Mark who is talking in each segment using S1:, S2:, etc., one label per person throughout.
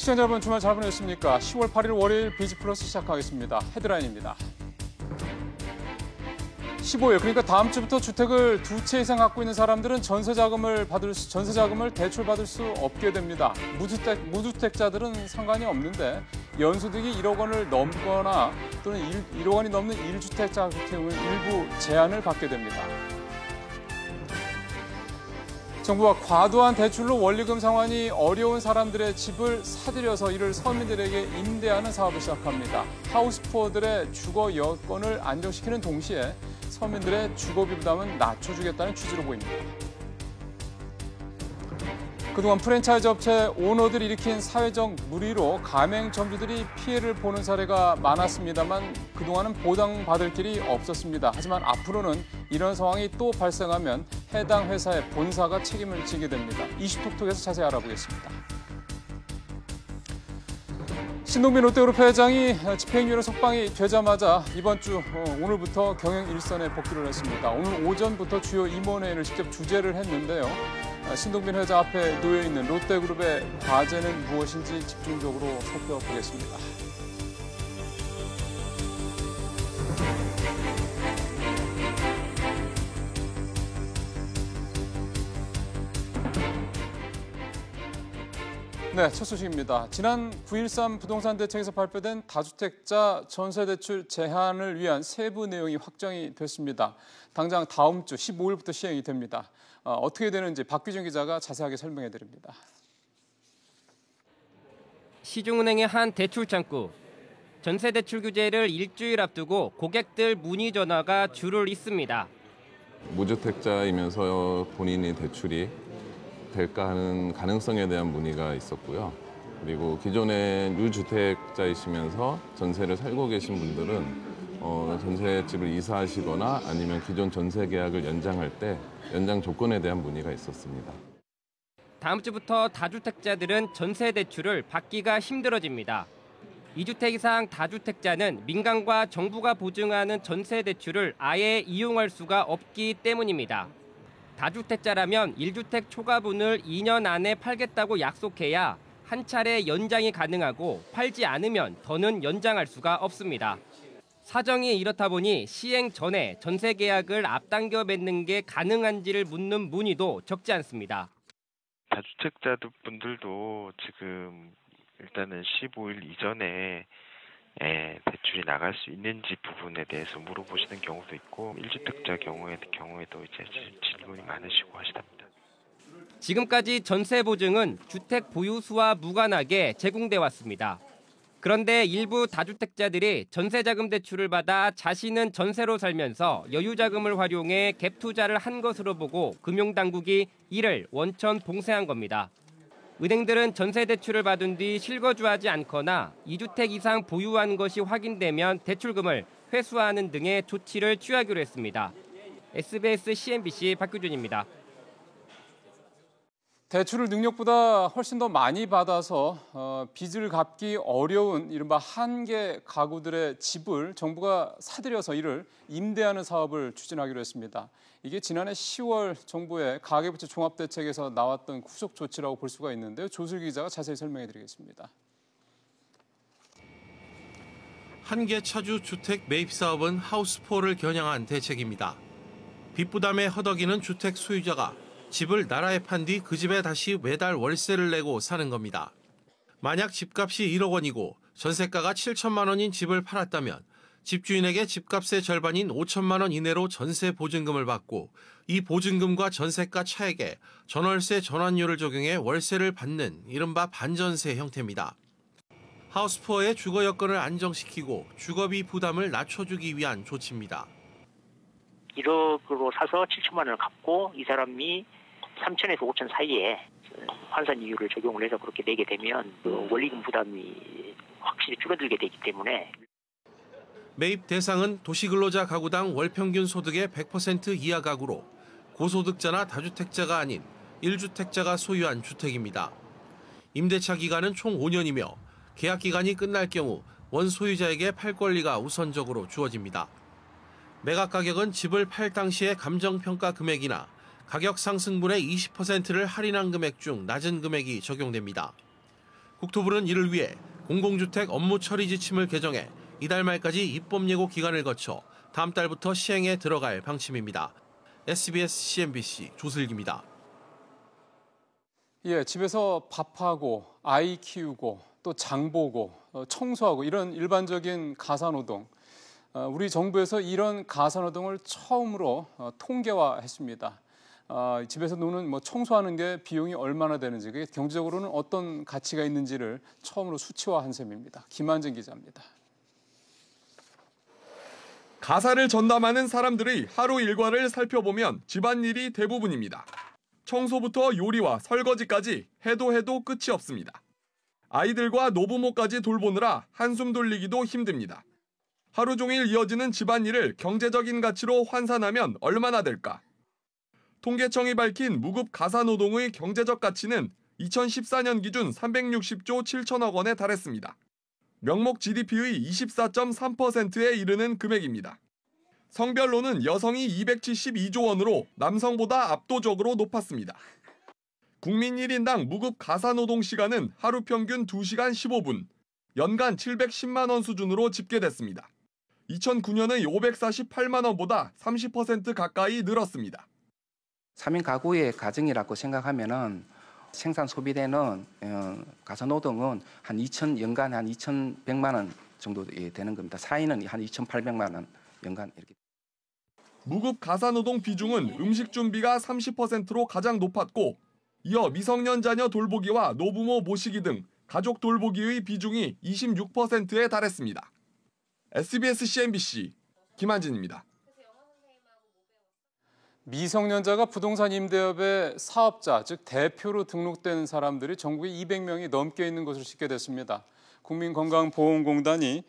S1: 시청자 여러분 주말 잘 보내셨습니까? 10월 8일 월요일 비즈 플러스 시작하겠습니다. 헤드라인입니다. 15일 그러니까 다음 주부터 주택을 두 채 이상 갖고 있는 사람들은 전세 자금을 받을 수, 전세 자금을 대출 받을 수 없게 됩니다. 무주택 무주택자들은 상관이 없는데 연소득이 1억 원을 넘거나 또는 1, 억 원이 넘는 1주택자 같은 경우 일부 제한을 받게 됩니다. 정부가 과도한 대출로 원리금 상환이 어려운 사람들의 집을 사들여서 이를 서민들에게 임대하는 사업을 시작합니다. 하우스포어들의 주거 여건을 안정시키는 동시에 서민들의 주거비 부담은 낮춰주겠다는 취지로 보입니다. 그동안 프랜차이즈 업체 오너들이 일으킨 사회적 무리로 가맹점주들이 피해를 보는 사례가 많았습니다만 그동안은 보장받을 길이 없었습니다. 하지만 앞으로는 이런 상황이 또 발생하면 해당 회사의 본사가 책임을 지게 됩니다. 이슈톡톡에서 자세히 알아보겠습니다. 신동빈 롯데그룹 회장이 집행유예 석방이 되자마자 이번 주 어, 오늘부터 경영 일선에 복귀를 했습니다. 오늘 오전부터 주요 임원회의를 직접 주재를 했는데요. 아, 신동빈 회장 앞에 놓여 있는 롯데그룹의 과제는 무엇인지 집중적으로 살펴보겠습니다. 네, 첫 소식입니다. 지난 9.13 부동산 대책에서 발표된 다주택자 전세대출 제한을 위한 세부 내용이 확정이 됐습니다. 당장 다음 주 15일부터 시행이 됩니다.
S2: 어, 떻게 되는지 박규정 기자가 자세하게 설명해 드립니다. 시중은행의 한 대출 창구. 전세대출 규제를 일주일 앞두고 고객들 문의 전화가 줄을 잇습니다.
S3: 무주택자이면서 본인이 대출이 될까 하는 가능성에 대한 문의가 있었고요. 그리고 기존의 유주택자이시면서 전세를 살고 계신 분들은 어, 전세집을 이사하시거나 아니면 기존 전세 계약을 연장할 때 연장 조건에 대한 문의가 있었습니다.
S2: 다음 주부터 다주택자들은 전세 대출을 받기가 힘들어집니다. 2주택 이상 다주택자는 민간과 정부가 보증하는 전세 대출을 아예 이용할 수가 없기 때문입니다. 다주택자라면 1주택 초과분을 2년 안에 팔겠다고 약속해야 한 차례 연장이 가능하고 팔지 않으면 더는 연장할 수가 없습니다. 사정이 이렇다 보니 시행 전에 전세 계약을 앞당겨 맺는 게 가능한지를 묻는 문의도 적지 않습니다. 다주택자분들도 지금 일단은 15일 이전에 에, 예, 대출이 나갈 수 있는지 부분에 대해서 물어보시는 경우도 있고 일주택자 경우에 경우에도 이제 질문이 많으시고 하시답니다. 지금까지 전세 보증은 주택 보유수와 무관하게 제공돼 왔습니다. 그런데 일부 다주택자들이 전세자금 대출을 받아 자신은 전세로 살면서 여유자금을 활용해 갭 투자를 한 것으로 보고 금융당국이 이를 원천 봉쇄한 겁니다. 은행들은 전세 대출을 받은 뒤 실거주하지 않거나 2주택 이상 보유한 것이 확인되면 대출금을 회수하는 등의 조치를 취하기로 했습니다. SBS CNBC 박규준입니다. 대출을 능력보다 훨씬 더 많이 받아서
S1: 어, 빚을 갚기 어려운 이른바 한계 가구들의 집을 정부가 사들여서 이를 임대하는 사업을 추진하기로 했습니다. 이게 지난해 10월 정부의 가계부채 종합대책에서 나왔던 후속 조치라고 볼 수가 있는데요. 조슬기 기자가 자세히 설명해 드리겠습니다.
S4: 한계 차주 주택 매입 사업은 하우스포를 겨냥한 대책입니다. 빚 부담에 허덕이는 주택 소유자가 집을 나라에 판 뒤 그 집에 다시 매달 월세를 내고 사는 겁니다. 만약 집값이 1억 원이고 전세가가 7천만 원인 집을 팔았다면 집주인에게 집값의 절반인 5천만 원 이내로 전세 보증금을 받고 이 보증금과 전세가 차액에 전월세 전환율을 적용해 월세를 받는 이른바 반전세 형태입니다. 하우스푸어의 주거 여건을 안정시키고 주거비 부담을 낮춰주기 위한 조치입니다.
S5: 1억으로 사서 7천만 원을 갚고 이 사람이
S6: 3천에서 5천 사이에 환산 이유를 적용을 해서 그렇게 내게 되면 그 음.
S2: 원리금 부담이 확실히 줄어들게 되기 때문에
S4: 매입 대상은 도시근로자 가구당 월평균 소득의 100% 이하 가구로 고소득자나 다주택자가 아닌 1주택자가 소유한 주택입니다. 임대차 기간은 총 5년이며 계약 기간이 끝날 경우 원 소유자에게 팔 권리가 우선적으로 주어집니다. 매각 가격은 집을 팔 당시의 감정평가 금액이나 가격 상승분의 20%를 할인한 금액 중 낮은 금액이 적용됩니다. 국토부는 이를 위해 공공주택 업무 처리 지침을 개정해 이달 말까지 입법 예고 기간을 거쳐 다음 달부터 시행에 들어갈 방침입니다. SBS CNBC 조슬기입니다.
S1: 예, 집에서 밥하고 아이 키우고 또 장보고 어, 청소하고 이런 일반적인 가사노동 어, 우리 정부에서 이런 가사노동을 처음으로 어, 통계화했습니다. 아, 집에서 노는 뭐 청소하는 게 비용이 얼마나 되는지 그게 경제적으로는 어떤 가치가 있는지를
S3: 처음으로 수치화한 셈입니다. 김한진 기자입니다. 가사를 전담하는 사람들의 하루 일과를 살펴보면 집안일이 대부분입니다. 청소부터 요리와 설거지까지 해도 해도 끝이 없습니다. 아이들과 노부모까지 돌보느라 한숨 돌리기도 힘듭니다. 하루 종일 이어지는 집안일을 경제적인 가치로 환산하면 얼마나 될까? 통계청이 밝힌 무급 가사노동의 경제적 가치는 2014년 기준 360조 7천억 원에 달했습니다. 명목 GDP의 24.3%에 이르는 금액입니다. 성별로는 여성이 272조 원으로 남성보다 압도적으로 높았습니다. 국민 1인당 무급 가사노동 시간은 하루 평균 2시간 15분, 연간 710만 원 수준으로 집계됐습니다. 2009년의 548만 원보다 30% 가까이 늘었습니다. 3인 가구의 가정이라고 생각하면은 생산 소비되는 어, 가사노동은
S2: 한 2천 연간한 2,100만 원 정도 예, 되는 겁니다. 4인은 한 2,800만 원
S3: 연간 이렇게. 무급 가사노동 비중은 음식 준비가 30%로 가장 높았고 이어 미성년 자녀 돌보기와 노부모 모시기 등 가족 돌보기의 비중이 26%에 달했습니다. SBS CNBC 김한진입니다. 미성년자가 부동산
S1: 임대업의 사업자, 즉 대표로 등록된 사람들이 전국에 200명이 넘게 있는 것을 쉽게 됐습니다. 국민건강보험공단이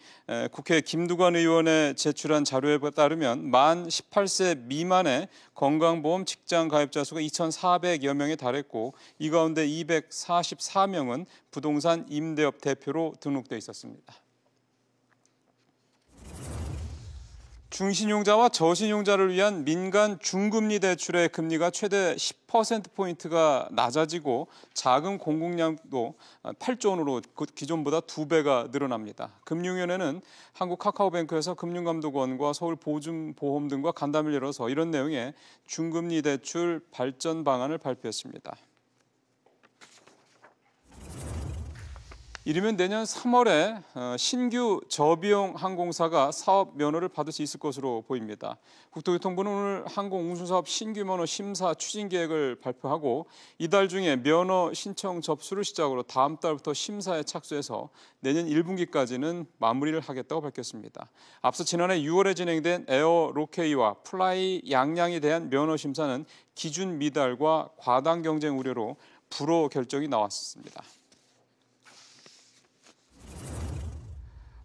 S1: 국회 김두관 의원에 제출한 자료에 따르면 만 18세 미만의 건강보험 직장 가입자 수가 2,400여 명에 달했고 이 가운데 244명은 부동산 임대업 대표로 등록돼 있었습니다. 중신용자와 저신용자를 위한 민간 중금리 대출의 금리가 최대 10%포인트가 낮아지고 자금 공급량도 8조 원으로 기존보다 2배가 늘어납니다. 금융위원회는 한국 카카오뱅크에서 금융감독원과 서울보증보험 등과 간담회를 열어서 이런 내용의 중금리 대출 발전 방안을 발표했습니다. 이르면 내년 3월에 어, 신규 저비용 항공사가 사업 면허를 받을 수 있을 것으로 보입니다. 국토교통부는 오늘 항공 운수사업 신규 면허 심사 추진 계획을 발표하고 이달 중에 면허 신청 접수를 시작으로 다음 달부터 심사에 착수해서 내년 1분기까지는 마무리를 하겠다고 밝혔습니다. 앞서 지난해 6월에 진행된 에어 로케이와 플라이 양양에 대한 면허 심사는 기준 미달과 과당 경쟁 우려로 불호 결정이 나왔습니다.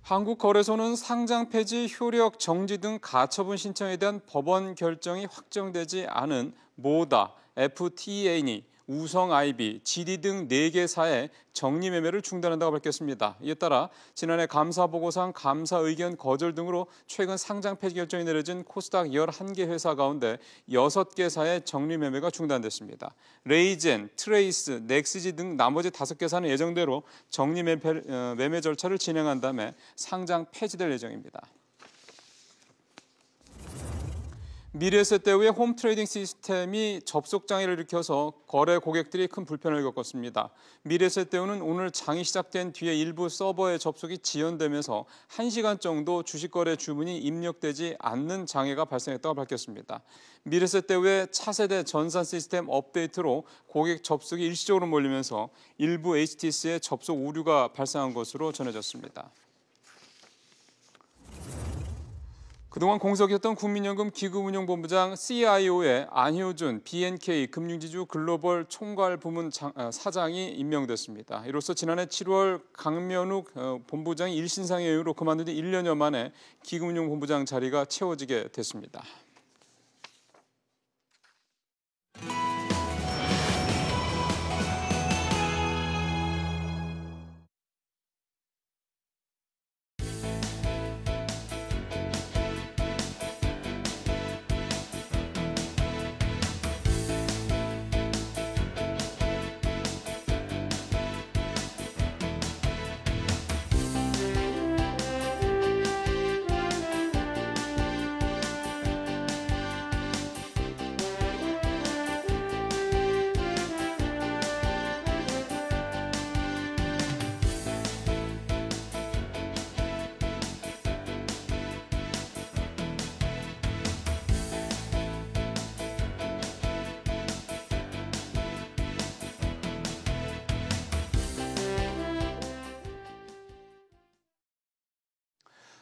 S1: 한국거래소는 상장 폐지, 효력 정지 등 가처분 신청에 대한 법원 결정이 확정되지 않은 모다 FTA니 우성 아이비, 지디 등4개사의 정리 매매를 중단한다고 밝혔습니다. 이에 따라 지난해 감사 보고상 감사 의견 거절 등으로 최근 상장 폐지 결정이 내려진 코스닥 11개 회사 가운데 6개사의 정리 매매가 중단됐습니다. 레이젠, 트레이스, 넥시지 등 나머지 5개사는 예정대로 정리 어, 매매 절차를 진행한 다음에 상장 폐지될 예정입니다. 미래세 대우의 홈 트레이딩 시스템이 접속 장애를 일으켜서 거래 고객들이 큰 불편을 겪었습니다. 미래세 대우는 오늘 장이 시작된 뒤에 일부 서버의 접속이 지연되면서 1시간 정도 주식 거래 주문이 입력되지 않는 장애가 발생했다고 밝혔습니다. 미래세 대우의 차세대 전산 시스템 업데이트로 고객 접속이 일시적으로 몰리면서 일부 HTC의 접속 오류가 발생한 것으로 전해졌습니다. 그동안 공석이었던 국민연금 기금운용본부장 CIO의 안효준 BNK 금융지주 글로벌 총괄 부문 아, 사장이 임명됐습니다. 이로써 지난해 7월 강면욱 어, 본부장이 일신상의 이유로 그만둔 지 1년여 만에 기금운용본부장 자리가 채워지게 됐습니다.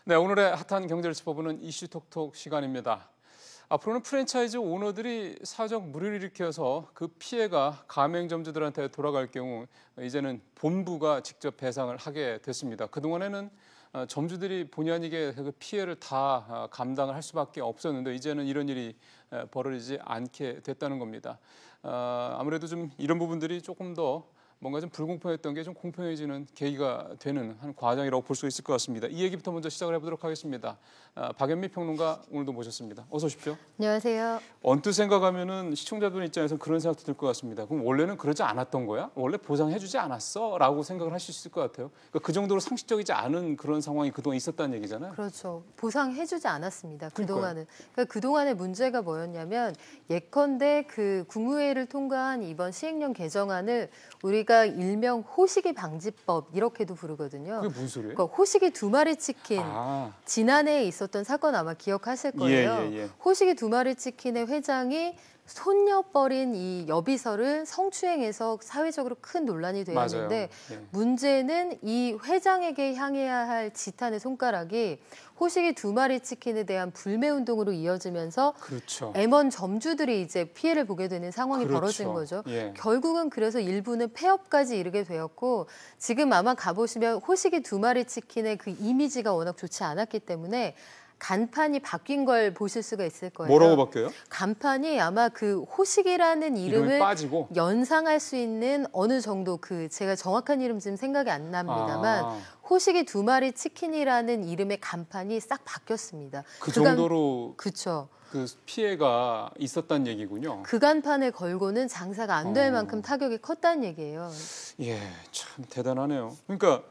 S1: 네, 오늘의 핫한 경제를 짚어보는 이슈톡톡 시간입니다. 앞으로는 프랜차이즈 오너들이 사적 물를 일으켜서 그 피해가 가맹점주들한테 돌아갈 경우 이제는 본부가 직접 배상을 하게 됐습니다. 그동안에는 어, 점주들이 본의 아니게 그 피해를 다 어, 감당을 할 수밖에 없었는데 이제는 이런 일이 어, 벌어지지 않게 됐다는 겁니다. 아무래도 좀 이런 부분들이 조금 더 뭔가 좀 불공평했던 게 좀 공평해지는 계기가 되는 한 과정이라고 볼 수 있을 것 같습니다. 이 얘기부터 먼저 시작을 해보도록 하겠습니다. 아, 박연미 평론가 오늘도 모셨습니다. 어서 오십시오.
S6: 안녕하세요.
S1: 언뜻 생각하면은 시청자분 입장에서 그런 생각도 들 것 같습니다. 그럼 원래는 그러지 않았던 거야? 원래 보상해주지 않았어?라고 생각을 할 수 있을 것 같아요. 그러니까 그 정도로 상식적이지 않은 그런 상황이 그동안 있었다는 얘기잖아요.
S6: 그렇죠. 보상해주지 않았습니다. 그동안은. 그러니까 그동안의 문제가 뭐였냐면 예컨대 그 국무회의를 통과한 이번 시행령 개정안을 우리가 그러니까 일명 호식이 방지법 이렇게도 부르거든요. 그게 무슨 소리예요? 그러니까 호식이 두 마리 치킨 아. 지난해에 있었던 사건 아마 기억하실 예, 거예요. 예, 예, 예. 호식이 두 마리 치킨의 회장이 손녀뻘인 이 여비서를 성추행해서 사회적으로 큰 논란이 되었는데 네. 문제는 이 회장에게 향해야 할 지탄의 손가락이 호식이 두 마리 치킨에 대한 불매 운동으로 이어지면서 그렇죠. M1 점주들이 이제 피해를 보게 되는 상황이 그렇죠. 벌어진 거죠. 예. 결국은 그래서 일부는 폐업까지 이르게 되었고 지금 아마 가보시면 호식이 두 마리 치킨의 그 이미지가 워낙 좋지 않았기 때문에 간판이 바뀐 걸 보실 수가 있을 거예요. 뭐라고 바뀌어요? 간판이 아마 그 호식이라는 이름을 이름이 연상할 수 있는 어느 정도 그 제가 정확한 이름 지금 생각이 안 납니다만 아. 호식이 두 마리 치킨이라는 이름의 간판이 싹 바뀌었습니다. 그 그간,
S1: 정도로 그쵸. 그 피해가 있었단 얘기군요. 그
S6: 간판을 걸고는 장사가 안될 어. 만큼 타격이 컸다는 얘기예요.
S1: 예, 참 대단하네요. 그러니까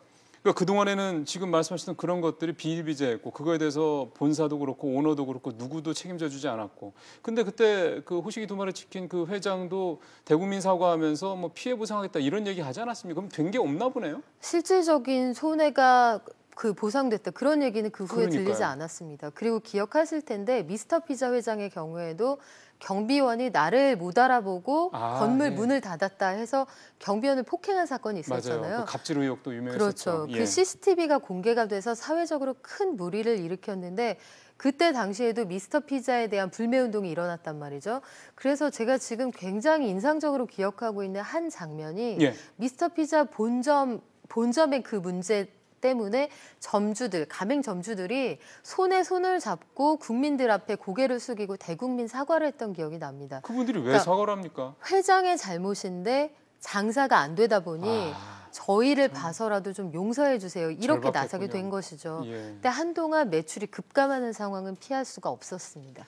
S1: 그러니까 그동안에는 지금 말씀하셨던 그런 것들이 비일비재했고 그거에 대해서 본사도 그렇고 오너도 그렇고 누구도 책임져 주지 않았고 근데 그때 그 호식이 두말을 지킨 그 회장도 대국민 사과하면서 뭐 피해 보상하겠다 이런 얘기 하지 않았습니까? 그럼 된 게 없나 보네요.
S6: 실질적인 손해가 그 보상됐다 그런 얘기는 그 후에 그러니까요. 들리지 않았습니다. 그리고 기억하실 텐데 미스터 피자 회장의 경우에도 경비원이 나를 못 알아보고 아, 건물 네. 문을 닫았다 해서 경비원을 폭행한 사건이 그 있었잖아요. 그
S1: 갑질 의혹도 유명했었죠. 그렇죠. 그 예. 그
S6: CCTV가 공개가 돼서 사회적으로 큰 무리를 일으켰는데 그때 당시에도 미스터 피자에 대한 불매 운동이 일어났단 말이죠. 그래서 제가 지금 굉장히 인상적으로 기억하고 있는 한 장면이 예. 미스터 피자 본점 본점의 그 문제 때문에 점주들, 가맹 점주들이 손에 손을 잡고 국민들 앞에 고개를 숙이고 대국민 사과를 했던 기억이 납니다. 그분들이 왜 그러니까
S1: 사과를 합니까?
S6: 회장의 잘못인데 장사가 안 되다 보니 아... 저희를 봐서라도 좀 용서해 주세요. 이렇게 나서게 된 것이죠. 예. 근데 한동안 매출이 급감하는 상황은 피할 수가 없었습니다.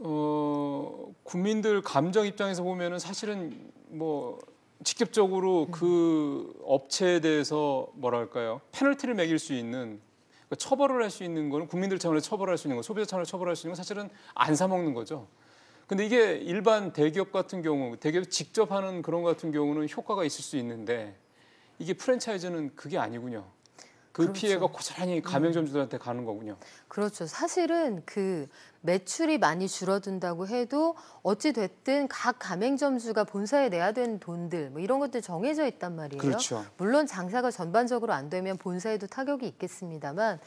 S1: 어, 국민들 감정 입장에서 보면은 사실은 뭐 직접적으로 음. 그 업체에 대해서 뭐랄까요 페널티를 매길 수 있는 그러니까 처벌을 할 수 있는 거는 국민들 차원에서 처벌할 수 있는 거 소비자 차원에서 처벌할 수 있는 거 사실은 안사 먹는 거죠. 근데 이게 일반 대기업 같은 경우 대기업 직접 하는 그런 같은 경우는 효과가 있을 수 있는데 이게 프랜차이즈는 그게 아니군요. 그 그렇죠. 피해가 고스란히 음. 가맹점주들한테 가는 거군요.
S6: 그렇죠. 사실은 그 매출이 많이 줄어든다고 해도 어찌 됐든 각 가맹점주가 본사에 내야 되는 돈들 뭐 이런 것들 정해져 있단 말이에요. 그렇죠. 물론 장사가 전반적으로 안 되면 본사에도 타격이 있겠습니다만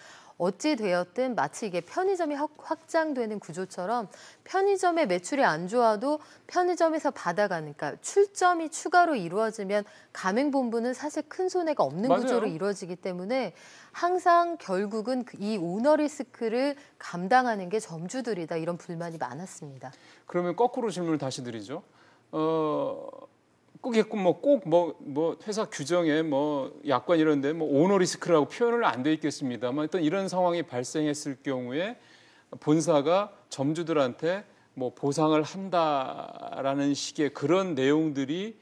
S6: 어찌 되었든 마치 이게 편의점이 확장되는 구조처럼 편의점의 매출이 안 좋아도 편의점에서 받아가니까 그러니까 출점이 추가로 이루어지면 가맹본부는 사실 큰 손해가 없는 맞아요. 구조로 이루어지기 때문에 항상 결국은 그 이 오너리스크를 감당하는 게 점주들이다 이런 불만이 많았습니다.
S1: 그러면 거꾸로 질문을 다시 드리죠. 어, 꼭꼭 뭐꼭 뭐 뭐 회사 규정에 뭐 약관 이런데 뭐 오너 리스크라고 표현을 안 돼 있겠습니다만 일단 이런 상황이 발생했을 경우에 본사가 점주들한테 뭐 보상을 한다라는 식의 그런 내용들이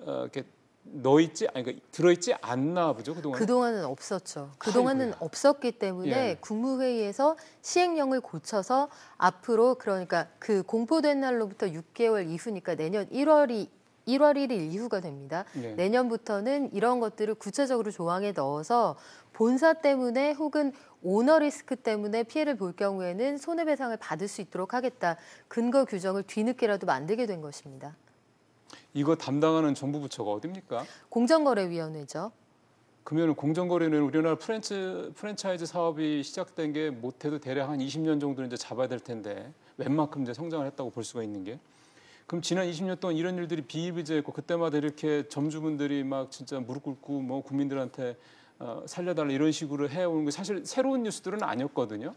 S1: 어, 이렇게 넣어 있지 아니 그러니까 들어 있지 않나 보죠
S6: 그동안. 그동안은 없었죠. 그동안은 아이고야. 없었기 때문에 예. 국무회의에서 시행령을 고쳐서 앞으로 그러니까 그 공포된 날로부터 6개월 이후니까 내년 1월이 1월 1일 이후가 됩니다. 네. 내년부터는 이런 것들을 구체적으로 조항에 넣어서 본사 때문에 혹은 오너 리스크 때문에 피해를 볼 경우에는 손해배상을 받을 수 있도록 하겠다. 근거 규정을 뒤늦게라도 만들게 된 것입니다.
S1: 이거 담당하는 정부 부처가 어딥니까?
S6: 공정거래위원회죠.
S1: 그러면 공정거래는 우리나라 프랜치, 프랜차이즈 사업이 시작된 게 못해도 대략 한 20년 정도는 이제 잡아야 될 텐데 웬만큼 이제 성장을 했다고 볼 수가 있는 게 그럼 지난 20년 동안 이런 일들이 비일비재했고 그때마다 이렇게 점주분들이 막 진짜 무릎 꿇고 뭐 국민들한테 어, 살려달라 이런 식으로 해오는 게 사실 새로운 뉴스들은 아니었거든요.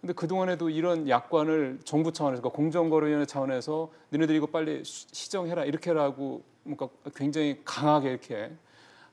S1: 근데 그동안에도 이런 약관을 정부 차원에서 그러니까 공정거래위원회 차원에서 너네들 이거 이 빨리 시정해라 이렇게 라고 뭔가 굉장히 강하게 이렇게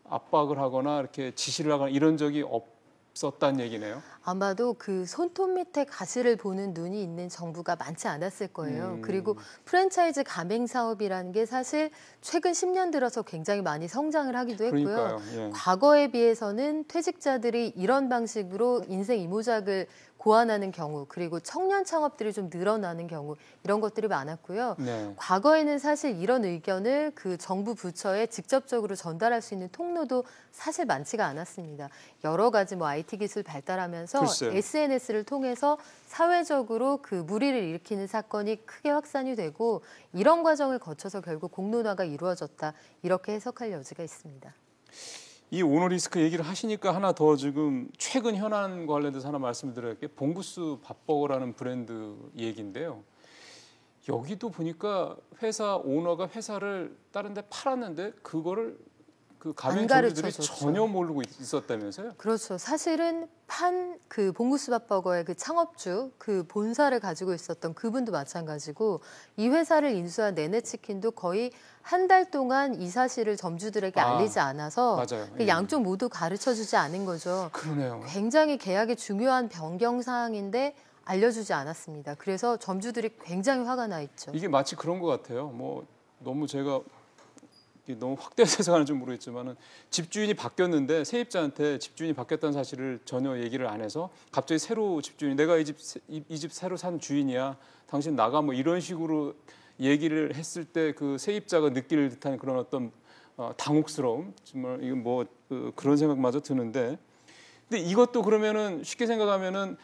S1: 압박을 하거나 이렇게 지시를 하거나 이런 적이 없 없었는 얘기네요.
S6: 아마도 그 손톱 밑에 가시를 보는 눈이 있는 정부가 많지 않았을 거예요. 음. 그리고 프랜차이즈 가맹 사업이라는 게 사실 최근 10년 들어서 굉장히 많이 성장을 하기도 했고요. 예. 과거에 비해서는 퇴직자들이 이런 방식으로 인생 이모작을 고안하는 경우 그리고 청년 창업들이 좀 늘어나는 경우 이런 것들이 많았고요. 네. 과거에는 사실 이런 의견을 그 정부 부처에 직접적으로 전달할 수 있는 통로도 사실 많지가 않았습니다. 여러 가지 뭐 IT 기술 발달하면서 글쎄요. SNS를 통해서 사회적으로 그 무리를 일으키는 사건이 크게 확산이 되고 이런 과정을 거쳐서 결국 공론화가 이루어졌다 이렇게 해석할 여지가 있습니다.
S1: 이 오너리스크 얘기를 하시니까 하나 더 지금 최근 현안 관련돼서 하나 말씀을 드려야 할게 봉구스 밥버거라는 브랜드 얘기인데요. 여기도 보니까 회사 오너가 회사를 다른 데 팔았는데 그거를 그 가변 조류들이 그렇죠. 전혀 모르고 있었다면서요?
S6: 그렇죠. 사실은 판 그봉구스밥 버거의 그 창업주 그 본사를 가지고 있었던 그분도 마찬가지고 이 회사를 인수한 네네 치킨도 거의 한 달 동안 이 사실을 점주들에게 아, 알리지 않아서 그 예. 양쪽 모두 가르쳐 주지 않은 거죠. 그러네요. 굉장히 계약의 중요한 변경 사항인데 알려주지 않았습니다. 그래서 점주들이 굉장히 화가 나 있죠. 이게
S1: 마치 그런 것 같아요. 뭐 너무 제가 너무 확대해서 해석하는지 모르겠지만은 집주인이 바뀌었는데 세입자한테 집주인이 바뀌었다는 사실을 전혀 얘기를 안 해서 갑자기 새로 집주인 내가 이 집 이 집 새로 산 주인이야 당신 나가 뭐 이런 식으로 얘기를 했을 때 그 세입자가 느낄 듯한 그런 어떤 어, 당혹스러움 정말 이건 뭐 그, 그런 생각마저 드는데 근데 이것도 그러면은 쉽게 생각하면은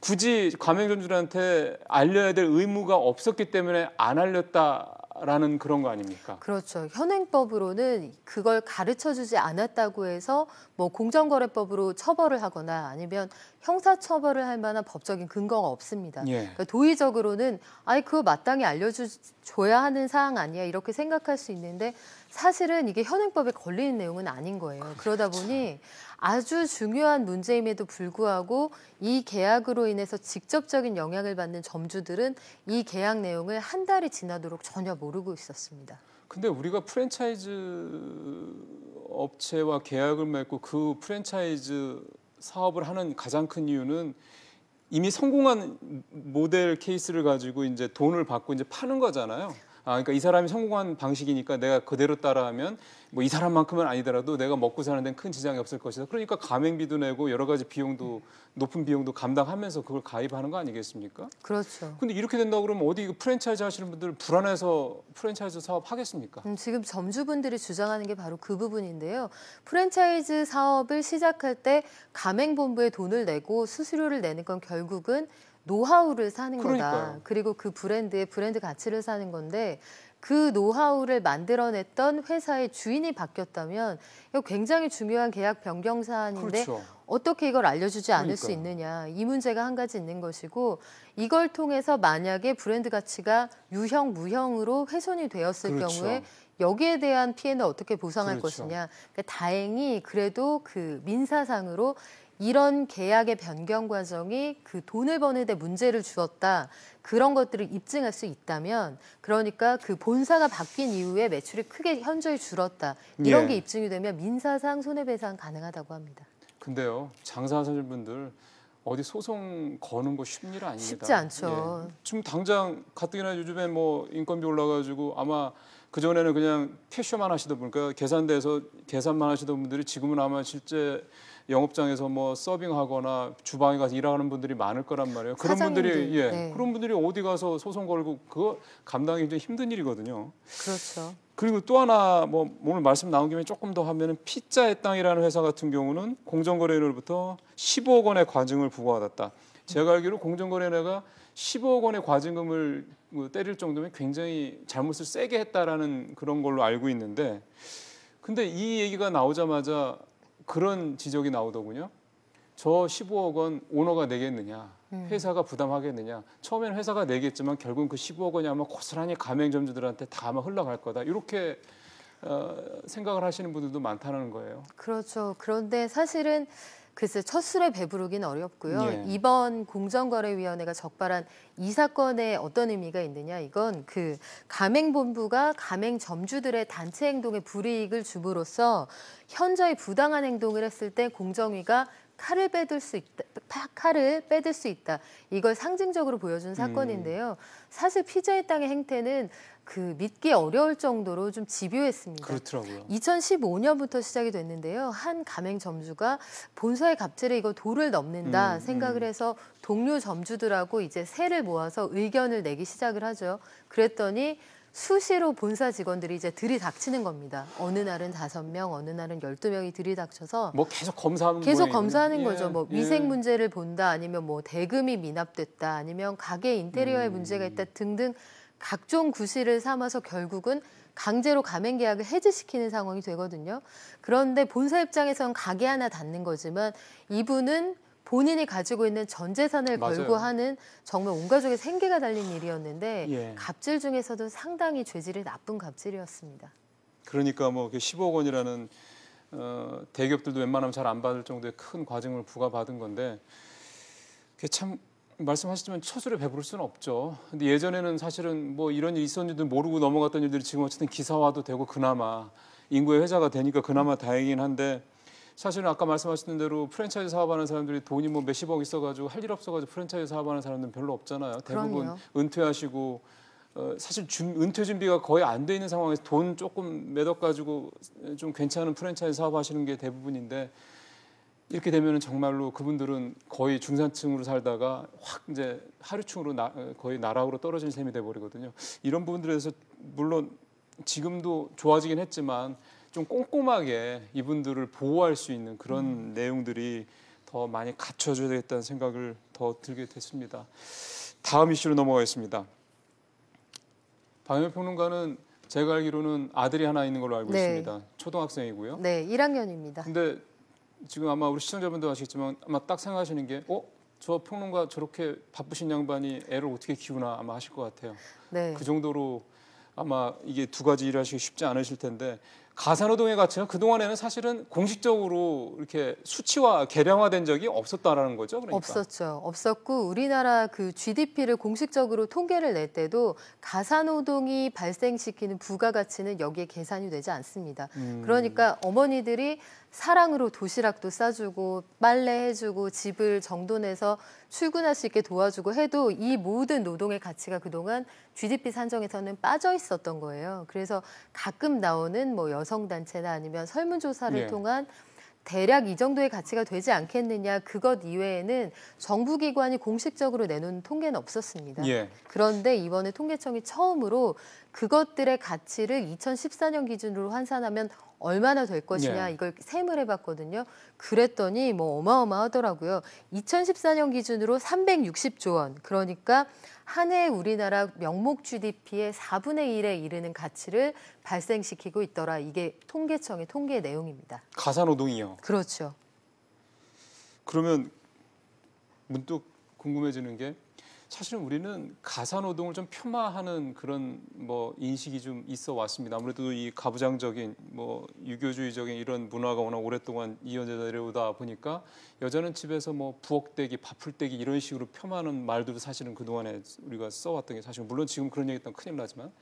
S1: 굳이 과명점주들한테 알려야 될 의무가 없었기 때문에 안 알렸다 라는 그런 거 아닙니까?
S6: 그렇죠. 현행법으로는 그걸 가르쳐 주지 않았다고 해서 뭐 공정거래법으로 처벌을 하거나 아니면 형사처벌을 할 만한 법적인 근거가 없습니다. 예. 그러니까 도의적으로는 아이 그거 마땅히 알려줘야 하는 사항 아니야 이렇게 생각할 수 있는데 사실은 이게 현행법에 걸리는 내용은 아닌 거예요. 그러다 보니 아주 중요한 문제임에도 불구하고 이 계약으로 인해서 직접적인 영향을 받는 점주들은 이 계약 내용을 한 달이 지나도록 전혀 모르고 있었습니다.
S1: 근데 우리가 프랜차이즈 업체와 계약을 맺고 그 프랜차이즈 사업을 하는 가장 큰 이유는 이미 성공한 모델 케이스를 가지고 이제 돈을 받고 이제 파는 거잖아요. 아 그러니까 이 사람이 성공한 방식이니까 내가 그대로 따라하면 뭐 이 사람만큼은 아니더라도 내가 먹고 사는 데는 큰 지장이 없을 것이다. 그러니까 가맹비도 내고 여러 가지 비용도 높은 비용도 감당하면서 그걸 가입하는 거 아니겠습니까? 그렇죠. 근데 이렇게 된다 고 그러면 어디 그 프랜차이즈 하시는 분들 불안해서 프랜차이즈 사업 하겠습니까?
S6: 음, 지금 점주분들이 주장하는 게 바로 그 부분인데요. 프랜차이즈 사업을 시작할 때 가맹본부에 돈을 내고 수수료를 내는 건 결국은 노하우를 사는 그러니까요. 거다. 그리고 그 브랜드의 브랜드 가치를 사는 건데 그 노하우를 만들어냈던 회사의 주인이 바뀌었다면 이거 굉장히 중요한 계약 변경 사안인데 그렇죠. 어떻게 이걸 알려주지 않을 그러니까요. 수 있느냐 이 문제가 한 가지 있는 것이고 이걸 통해서 만약에 브랜드 가치가 유형 무형으로 훼손이 되었을 그렇죠. 경우에 여기에 대한 피해는 어떻게 보상할 그렇죠. 것이냐 그러니까 다행히 그래도 그 민사상으로 이런 계약의 변경 과정이 그 돈을 버는 데 문제를 주었다. 그런 것들을 입증할 수 있다면 그러니까 그 본사가 바뀐 이후에 매출이 크게 현저히 줄었다. 이런 예. 게 입증이 되면 민사상 손해배상 가능하다고 합니다.
S1: 근데요. 장사하시는 분들 어디 소송 거는 거
S6: 쉽일 아닙니다. 쉽지 않죠. 예.
S1: 지금 당장 가뜩이나 요즘에 뭐 인건비 올라가지고 아마 그 전에는 그냥 캐셔만 하시다 보니까 계산돼서 계산만 하시던 분들이 지금은 아마 실제 영업장에서 뭐 서빙하거나 주방에 가서 일하는 분들이 많을 거란 말이에요. 그런 사장님들, 분들이 예, 네. 그런 분들이 어디 가서 소송 걸고 그거 감당이 굉장 힘든 일이거든요. 그렇죠. 그리고 또 하나 뭐 오늘 말씀 나온 김에 조금 더 하면은 피자의 땅이라는 회사 같은 경우는 공정거래인으로부터 15억 원의 과징을 부과받았다. 제가 알기로 공정거래인회가 15억 원의 과징금을 뭐 때릴 정도면 굉장히 잘못을 세게 했다라는 그런 걸로 알고 있는데 근데 이 얘기가 나오자마자 그런 지적이 나오더군요. 저 15억 원 오너가 내겠느냐, 음. 회사가 부담하겠느냐. 처음에는 회사가 내겠지만 결국은 그 15억 원이 아마 고스란히 가맹점주들한테 다 아마 흘러갈 거다. 이렇게 어, 생각을 하시는 분들도 많다는 거예요.
S6: 그렇죠. 그런데 사실은 글쎄 첫 술에 배부르긴 어렵고요. 예. 이번 공정거래위원회가 적발한 이 사건에 어떤 의미가 있느냐 이건 그 가맹본부가 가맹 점주들의 단체 행동에 불이익을 줌으로써 현저히 부당한 행동을 했을 때 공정위가 칼을 빼들 수 있다, 칼을 빼들 수 있다. 이걸 상징적으로 보여준 사건인데요. 음. 사실 피자의 땅의 행태는 그 믿기 어려울 정도로 좀 집요했습니다. 그렇더라고요. 2015년부터 시작이 됐는데요. 한 가맹 점주가 본사의 갑질에 이거 도를 넘는다 음, 음. 생각을 음. 해서 동료 점주들하고 이제 세를 모아서 의견을 내기 시작을 하죠. 그랬더니 수시로 본사 직원들이 이제 들이닥치는 겁니다. 어느 날은 다섯 명, 어느 날은 열두 명이 들이닥쳐서
S1: 뭐 계속 검사하는 계속 거예요. 검사하는 예, 거죠. 뭐 예. 위생
S6: 문제를 본다, 아니면 뭐 대금이 미납됐다, 아니면 가게 인테리어에 음. 문제가 있다 등등 각종 구실을 삼아서 결국은 강제로 가맹 계약을 해지시키는 상황이 되거든요. 그런데 본사 입장에선 가게 하나 닫는 거지만 이분은 본인이 가지고 있는 전 재산을 맞아요. 걸고 하는 정말 온 가족의 생계가 달린 일이었는데 예. 갑질 중에서도 상당히 죄질이 나쁜 갑질이었습니다.
S1: 그러니까 뭐 10억 원이라는 어, 대기업들도 웬만하면 잘 안 받을 정도의 큰과징을 부과받은 건데 그게 참 말씀하셨지만처술를 배부를 수는 없죠. 근데 예전에는 사실은 뭐 이런 일이 있었는지도 모르고 넘어갔던 일들이 지금 어쨌든 기사화도 되고 그나마 인구의 회자가 되니까 그나마 다행이긴 한데 사실은 아까 말씀하신 대로 프랜차이즈 사업하는 사람들이 돈이 뭐 몇십억 있어가지고 할 일 없어가지고 프랜차이즈 사업하는 사람들은 별로 없잖아요. 대부분 그럼요. 은퇴하시고 어, 사실 준, 은퇴 준비가 거의 안 돼 있는 상황에서 돈 조금 매덕 가지고 좀 괜찮은 프랜차이즈 사업하시는 게 대부분인데 이렇게 되면 정말로 그분들은 거의 중산층으로 살다가 확 이제 하류층으로 나, 거의 나락으로 떨어진 셈이 돼 버리거든요. 이런 부분들에서 물론 지금도 좋아지긴 했지만 좀 꼼꼼하게 이분들을 보호할 수 있는 그런 음. 내용들이 더 많이 갖춰져야 되겠다는 생각을 더 들게 됐습니다. 다음 이슈로 넘어가겠습니다. 방영 평론가는 제가 알기로는 아들이 하나 있는 걸로 알고 네. 있습니다. 초등학생이고요.
S6: 네, 1학년입니다.
S1: 근데 지금 아마 우리 시청자분도 아시겠지만 아마 딱 생각하시는 게 어? 저 평론가 저렇게 바쁘신 양반이 애를 어떻게 키우나 아마 하실 것 같아요. 네. 그 정도로 아마 이게 두 가지 일하시기 쉽지 않으실 텐데 가사노동의 가치는 그동안에는 사실은 공식적으로 이렇게 수치화 개량화된 적이 없었다라는 거죠. 그러니까. 없었죠.
S6: 없었고 우리나라 그 GDP를 공식적으로 통계를 낼 때도 가사노동이 발생시키는 부가가치는 여기에 계산이 되지 않습니다. 음. 그러니까 어머니들이 사랑으로 도시락도 싸주고 빨래해주고 집을 정돈해서 출근할 수 있게 도와주고 해도 이 모든 노동의 가치가 그동안 GDP 산정에서는 빠져 있었던 거예요. 그래서 가끔 나오는 뭐 여성단체나 아니면 설문조사를 네. 통한 대략 이 정도의 가치가 되지 않겠느냐 그것 이외에는 정부기관이 공식적으로 내놓은 통계는 없었습니다. 예. 그런데 이번에 통계청이 처음으로 그것들의 가치를 2014년 기준으로 환산하면 얼마나 될 것이냐 네. 이걸 셈을 해봤거든요. 그랬더니 뭐 어마어마하더라고요. 2014년 기준으로 360조 원. 그러니까 한 해 우리나라 명목 GDP의 4분의 1에 이르는 가치를 발생시키고 있더라. 이게 통계청의 통계 내용입니다.
S1: 가사노동이요. 그렇죠. 그러면 문득 궁금해지는 게 사실은 우리는 가사 노동을 좀 폄하하는 그런 뭐 인식이 좀 있어 왔습니다. 아무래도 이 가부장적인 뭐 유교주의적인 이런 문화가 워낙 오랫동안 이어져 내려오다 보니까 여자는 집에서 뭐 부엌대기, 밥풀대기 이런 식으로 폄하하는 말들도 사실은 그동안에 우리가 써왔던 게 사실 물론 지금 그런 얘기 했던 큰일 나지만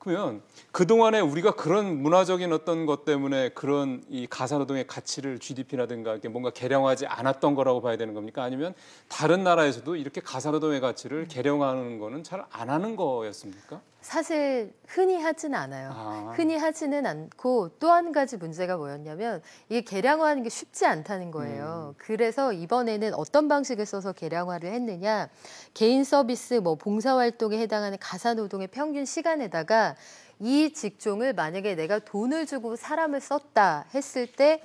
S1: 그러면 그동안에 우리가 그런 문화적인 어떤 것 때문에 그런 이 가사노동의 가치를 GDP라든가 이렇게 뭔가 개량하지 않았던 거라고 봐야 되는 겁니까? 아니면 다른 나라에서도 이렇게 가사노동의 가치를 개량하는 거는 잘 안 하는 거였습니까?
S6: 사실 흔히 하진 않아요. 아. 흔히 하지는 않고 또 한 가지 문제가 뭐였냐면 이게 개량화하는 게 쉽지 않다는 거예요. 음. 그래서 이번에는 어떤 방식을 써서 개량화를 했느냐 개인 서비스 뭐 봉사활동에 해당하는 가사노동의 평균 시간에다가 이 직종을 만약에 내가 돈을 주고 사람을 썼다 했을 때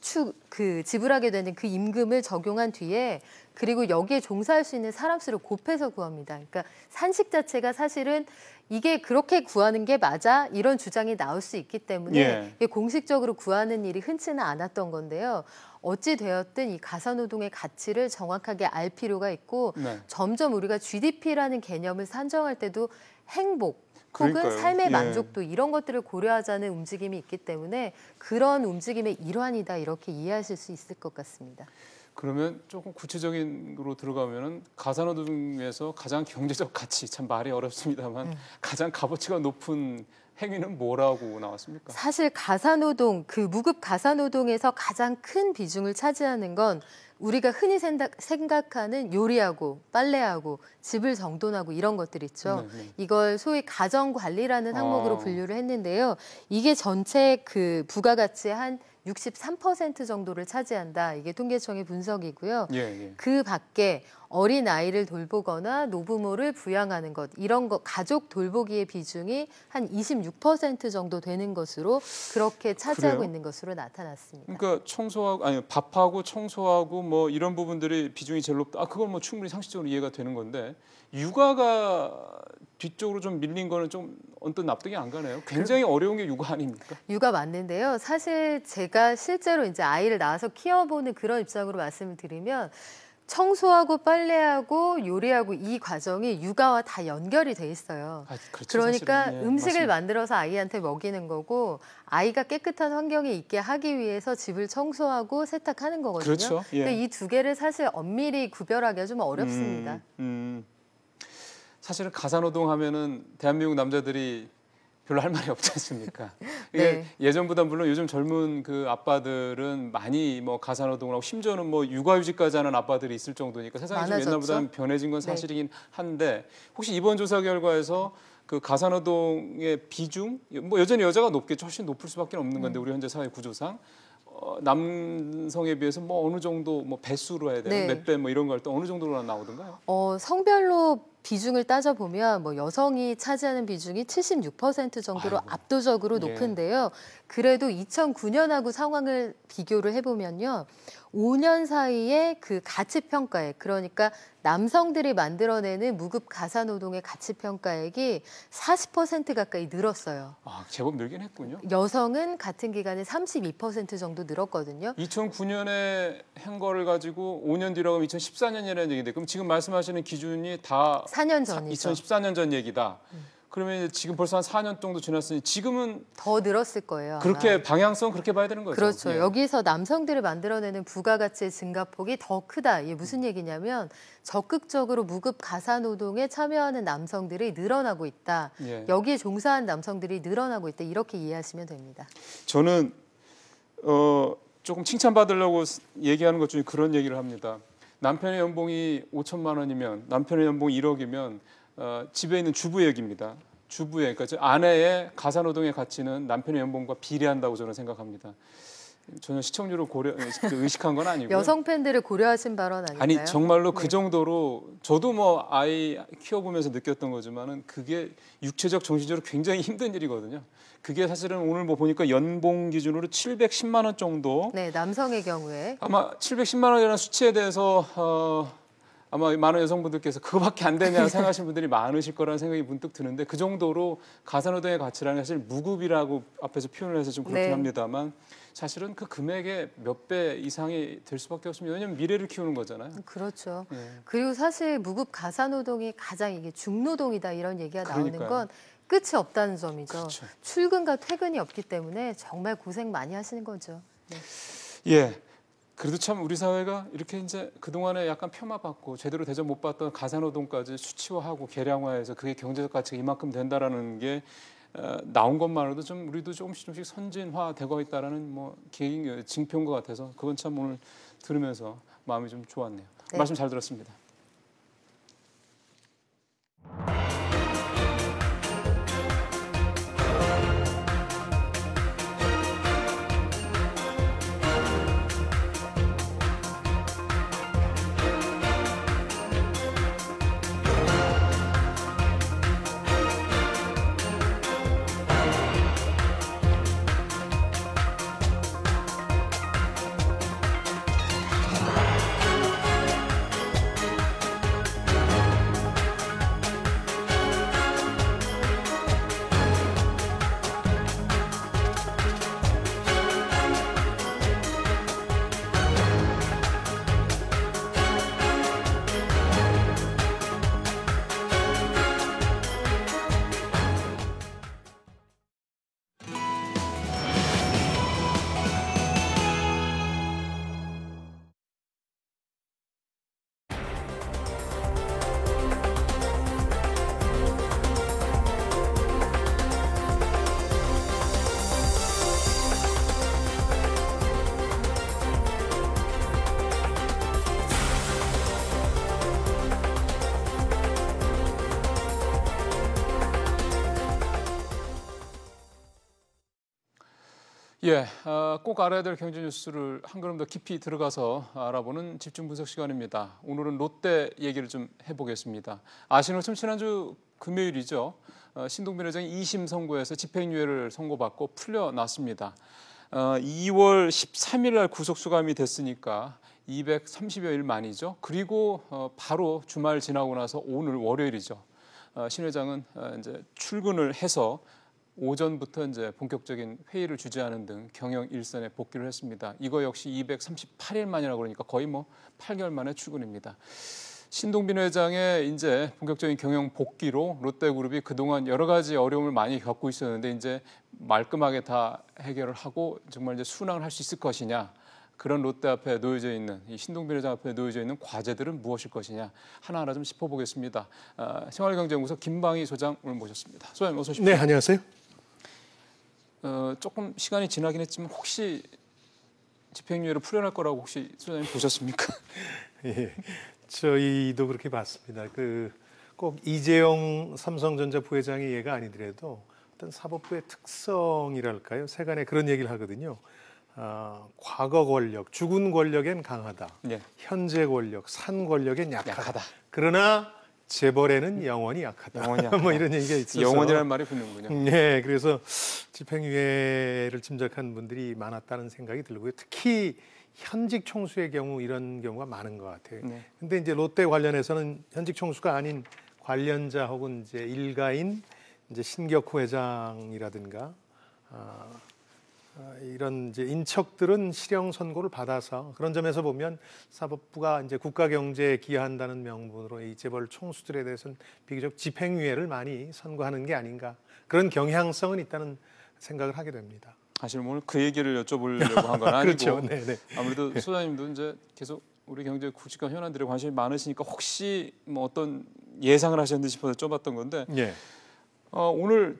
S6: 추, 그 지불하게 되는 그 임금을 적용한 뒤에 그리고 여기에 종사할 수 있는 사람 수를 곱해서 구합니다. 그러니까 산식 자체가 사실은 이게 그렇게 구하는 게 맞아 이런 주장이 나올 수 있기 때문에 예. 공식적으로 구하는 일이 흔치는 않았던 건데요. 어찌 되었든 이 가사노동의 가치를 정확하게 알 필요가 있고 네. 점점 우리가 GDP라는 개념을 산정할 때도 행복 혹은 그러니까요. 삶의 예. 만족도 이런 것들을 고려하자는 움직임이 있기 때문에 그런 움직임의 일환이다 이렇게 이해하실 수 있을 것 같습니다.
S1: 그러면 조금 구체적인으로 들어가면은 가사노동에서 가장 경제적 가치 참 말이 어렵습니다만 네. 가장 값어치가 높은 행위는 뭐라고 나왔습니까?
S6: 사실 가사노동 그 무급 가사노동에서 가장 큰 비중을 차지하는 건 우리가 흔히 생각하는 요리하고 빨래하고 집을 정돈하고 이런 것들 있죠. 네, 네. 이걸 소위 가정 관리라는 항목으로 아. 분류를 했는데요. 이게 전체 그 부가가치 한63% 정도를 차지한다. 이게 통계청의 분석이고요. 예, 예. 그 밖에 어린 아이를 돌보거나 노부모를 부양하는 것 이런 것 가족 돌보기의 비중이 한 26% 정도 되는 것으로 그렇게 차지하고 그래요? 있는 것으로 나타났습니다.
S1: 그러니까 청소하고 아니 밥하고 청소하고 뭐 이런 부분들이 비중이 제일 높다. 아 그건 뭐 충분히 상식적으로 이해가 되는 건데 육아가 뒤쪽으로 좀 밀린 거는 좀 언뜻 납득이 안 가네요. 굉장히 어려운 게 육아 아닙니까?
S6: 육아 맞는데요. 사실 제가 실제로 이제 아이를 낳아서 키워보는 그런 입장으로 말씀을 드리면 청소하고 빨래하고 요리하고 이 과정이 육아와 다 연결이 돼 있어요. 아, 그렇죠, 그러니까 사실은, 예, 음식을 맞습니다. 만들어서 아이한테 먹이는 거고 아이가 깨끗한 환경에 있게 하기 위해서 집을 청소하고 세탁하는 거거든요. 그렇죠. 예. 근데 이두 개를 사실 엄밀히 구별하기가 좀 어렵습니다.
S1: 음, 음. 사실은 가사노동 하면은 대한민국 남자들이 별로 할 말이 없지 않습니까? 네. 예전보다 물론 요즘 젊은 그 아빠들은 많이 뭐 가사노동을 하고 심지어는 뭐 육아휴직까지 하는 아빠들이 있을 정도니까 세상이 좀 옛날보다는 변해진 건 네. 사실이긴 한데 혹시 이번 조사 결과에서 그 가사노동의 비중 뭐 여전히 여자가 높게 훨씬 높을 수밖에 없는 건데 음. 우리 현재 사회 구조상 어, 남성에 비해서 뭐 어느 정도 뭐 배수로 해야 되는 네. 몇배 뭐 이런 걸 또 어느 정도로 나오던가요?
S6: 어 성별로 비중을 따져보면 뭐 여성이 차지하는 비중이 76% 정도로 아이고. 압도적으로 네. 높은데요. 예. 그래도 2009년하고 상황을 비교를 해보면요. 5년 사이에 그 가치평가액, 그러니까 남성들이 만들어내는 무급 가사노동의 가치평가액이 40% 가까이 늘었어요.
S1: 아, 제법 늘긴 했군요.
S6: 여성은 같은 기간에 32% 정도 늘었거든요.
S1: 2009년에 한 거를 가지고 5년 뒤라고 하면 2014년이라는 얘기인데 그럼 지금 말씀하시는 기준이 다 4년 전이죠. 2014년 전 얘기다. 음. 그러면 지금 벌써 한 4년 정도 지났으니 지금은
S6: 더 늘었을 거예요. 아마. 그렇게
S1: 방향성 그렇게 봐야 되는 거죠. 그렇죠. 예.
S6: 여기서 남성들을 만들어내는 부가가치의 증가폭이 더 크다. 이게 무슨 얘기냐면 적극적으로 무급 가사 노동에 참여하는 남성들이 늘어나고 있다. 예. 여기에 종사한 남성들이 늘어나고 있다. 이렇게 이해하시면 됩니다.
S1: 저는 어, 조금 칭찬받으려고 얘기하는 것 중에 그런 얘기를 합니다. 남편의 연봉이 5천만 원이면 남편의 연봉 이 1억이면 어, 집에 있는 주부의 얘기입니다. 주부의 그러니까 아내의 가사노동의 가치는 남편의 연봉과 비례한다고 저는 생각합니다. 저는 시청률을 고려 그 의식한 건 아니고 여성
S6: 팬들을 고려하신 발언 아닌가요? 아니 정말로 그 네.
S1: 정도로 저도 뭐 아이 키워보면서 느꼈던 거지만은 그게 육체적 정신적으로 굉장히 힘든 일이거든요. 그게 사실은 오늘 뭐 보니까 연봉 기준으로 710만 원 정도.
S6: 네 남성의 경우에
S1: 아마 710만 원이라는 수치에 대해서 어, 아마 많은 여성분들께서 그거밖에 안 되냐 생각하시는 분들이 많으실 거라는 생각이 문득 드는데 그 정도로 가사노동의 가치라는 사실 무급이라고 앞에서 표현을 해서 좀 그렇긴 네. 합니다만 사실은 그 금액의 몇 배 이상이 될 수밖에 없습니다. 왜냐하면 미래를 키우는 거잖아요. 그렇죠. 네.
S6: 그리고 사실 무급 가사노동이 가장 이게 중노동이다 이런 얘기가 그러니까요. 나오는 건 끝이 없다는 점이죠. 그렇죠. 출근과 퇴근이 없기 때문에 정말 고생 많이 하시는 거죠. 네.
S1: 예. 그래도 참 우리 사회가 이렇게 이제 그동안에 약간 폄하받고 제대로 대접 못 받던 가사노동까지 수치화하고 계량화해서 그게 경제적 가치가 이만큼 된다라는 게 어, 나온 것만으로도 좀 우리도 조금씩 조금씩 선진화되고 있다라는 뭐 개인 징표인 것 같아서 그건 참 오늘 들으면서 마음이 좀 좋았네요. 네. 말씀 잘 들었습니다. 예, 어, 꼭 알아야 될 경제 뉴스를 한 걸음 더 깊이 들어가서 알아보는 집중 분석 시간입니다. 오늘은 롯데 얘기를 좀 해보겠습니다. 아시는 것처럼 지난주 금요일이죠. 어, 신동빈 회장이 2심 선고에서 집행유예를 선고받고 풀려났습니다. 어, 2월 13일 날 구속 수감이 됐으니까 230여일 만이죠. 그리고 어, 바로 주말 지나고 나서 오늘 월요일이죠. 어, 신 회장은 어, 이제 출근을 해서 오전부터 이제 본격적인 회의를 주재하는 등 경영 일선에 복귀를 했습니다. 이거 역시 238일 만이라고 그러니까 거의 뭐 8개월 만에 출근입니다. 신동빈 회장의 이제 본격적인 경영 복귀로 롯데그룹이 그동안 여러 가지 어려움을 많이 겪고 있었는데 이제 말끔하게 다 해결을 하고 정말 이제 순항을 할 수 있을 것이냐 그런 롯데 앞에 놓여져 있는 이 신동빈 회장 앞에 놓여져 있는 과제들은 무엇일 것이냐 하나하나 좀 짚어보겠습니다. 아, 생활경제연구소 김방희 소장 오늘 모셨습니다. 소장님 어서 오십시오. 네 안녕하세요. 어, 조금 시간이 지나긴 했지만 혹시 집행유예로 풀려날 거라고 혹시 소장님
S5: 보셨습니까? 예, 저희도 그렇게 봤습니다. 그 꼭 이재용 삼성전자 부회장이 얘가 아니더라도 어떤 사법부의 특성이랄까요? 세간에 그런 얘기를 하거든요. 어, 과거 권력, 죽은 권력엔 강하다. 예. 현재 권력, 산 권력엔 약하다. 약하다. 그러나 재벌에는 음. 영원히 약하다. 영원히 뭐 약하다. 뭐 이런 얘기가 있어서 영원이라는 말이 붙는군요. 네, 그래서 집행유예를 짐작한 분들이 많았다는 생각이 들고요. 특히 현직 총수의 경우 이런 경우가 많은 것 같아요. 네. 근데 이제 롯데 관련해서는 현직 총수가 아닌 관련자 혹은 이제 일가인 이제 신격호 회장이라든가 아, 아, 이런 이제 인척들은 실형 선고를 받아서 그런 점에서 보면 사법부가 이제 국가 경제에 기여한다는 명분으로 이 재벌 총수들에 대해서는 비교적 집행유예를 많이 선고하는 게 아닌가 그런 경향성은 있다는 생각을 하게
S1: 됩니다. 사실 오늘 그 얘기를 여쭤보려고 한 건 아니고 그렇 네, 네. 아무래도 소장님도 네. 이제 계속 우리 경제 국식과 현안들에 관심이 많으시니까 혹시 뭐 어떤 예상을 하셨는지 싶어서 쭤봤던 건데 예. 어, 오늘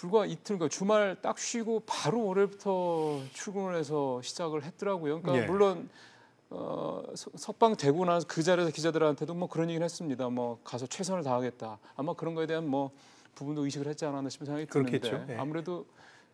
S1: 불과 이틀간 그러니까 주말 딱 쉬고 바로 월요일부터 출근을 해서 시작을 했더라고요. 그러니까 예. 물론 어, 석방 되고 나서 그 자리에서 기자들한테도 뭐 그런 얘기를 했습니다. 뭐 가서 최선을 다하겠다. 아마 그런 거에 대한 뭐 부분도 의식을 했지 않았나 싶은 생각이 그렇겠죠. 드는데 예. 아무래도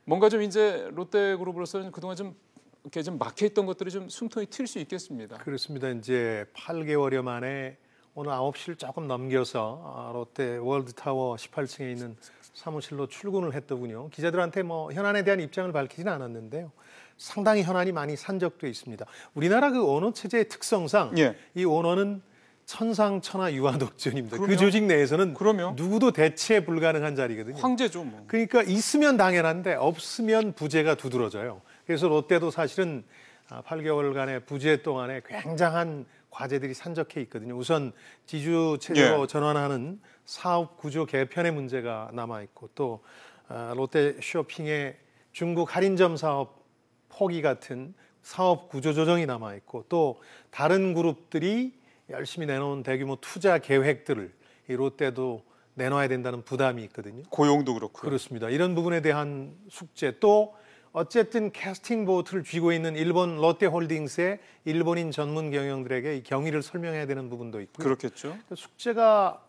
S1: 뭔가 좀 이제 롯데그룹으로서는 그동안 좀 이렇게 좀 막혀 있던 것들이 좀 숨통이 트일 수 있겠습니다.
S5: 그렇습니다. 이제 8개월여 만에 오늘 9시를 조금 넘겨서 어, 롯데 월드타워 18층에 있는 사무실로 출근을 했더군요. 기자들한테 뭐 현안에 대한 입장을 밝히지는 않았는데요. 상당히 현안이 많이 산적돼 있습니다. 우리나라 그 언어 체제의 특성상 예. 이 언어는 천상천하 유아독전입니다. 그 조직 내에서는 그럼요. 누구도 대체 불가능한 자리거든요. 황제죠. 뭐. 그러니까 있으면 당연한데 없으면 부재가 두드러져요. 그래서 롯데도 사실은 8개월간의 아, 부재 동안에 굉장한 과제들이 산적해 있거든요. 우선 지주 체제로 예. 전환하는 사업 구조 개편의 문제가 남아 있고 또 아, 롯데 쇼핑의 중국 할인점 사업 포기 같은 사업 구조 조정이 남아 있고 또 다른 그룹들이 열심히 내놓은 대규모 투자 계획들을 이 롯데도 내놔야 된다는 부담이 있거든요. 고용도 그렇고 그렇습니다. 이런 부분에 대한 숙제 또 어쨌든 캐스팅 보트를 쥐고 있는 일본 롯데홀딩스의 일본인 전문 경영들에게 이 경위를 설명해야 되는 부분도 있고요. 그렇겠죠. 숙제가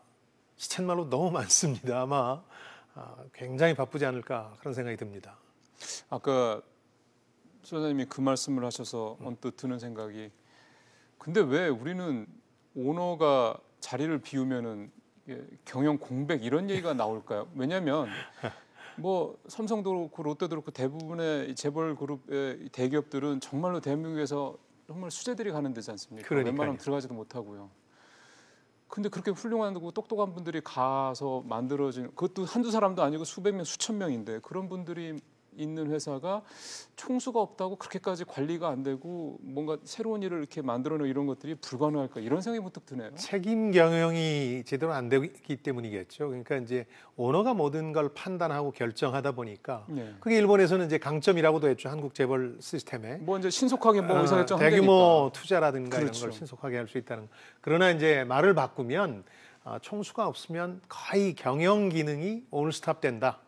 S5: 시쳇말로 너무 많습니다. 아마 아, 굉장히 바쁘지 않을까 그런
S1: 생각이 듭니다. 아까 소장님이 그 말씀을 하셔서 음. 언뜻 드는 생각이 근데 왜 우리는 오너가 자리를 비우면은 경영 공백 이런 얘기가 나올까요? 왜냐하면 뭐 삼성도 그렇고 롯데도 그렇고 대부분의 재벌 그룹의 대기업들은 정말로 대한민국에서 정말 수재들이 가는 데지 않습니까? 그러니까요. 웬만하면 들어가지도 못하고요. 근데 그렇게 훌륭하고 그 똑똑한 분들이 가서 만들어진 그것도 한두 사람도 아니고 수백 명 수천 명인데 그런 분들이 있는 회사가 총수가 없다고 그렇게까지 관리가 안 되고 뭔가 새로운 일을 이렇게 만들어내고 이런 것들이 불가능할까 이런 생각이 문득 드네요. 책임 경영이
S5: 제대로 안 되기 때문이겠죠. 그러니까 이제 오너가 모든 걸 판단하고 결정하다 보니까 네. 그게 일본에서는 이제 강점이라고도 했죠. 한국 재벌 시스템에. 뭐 이제 신속하게 뭐 어, 의사결정 대규모 투자라든가 그렇죠. 이런 걸 신속하게 할 수 있다는 그러나 이제 말을 바꾸면 아, 총수가 없으면 거의 경영 기능이 올스탑 된다.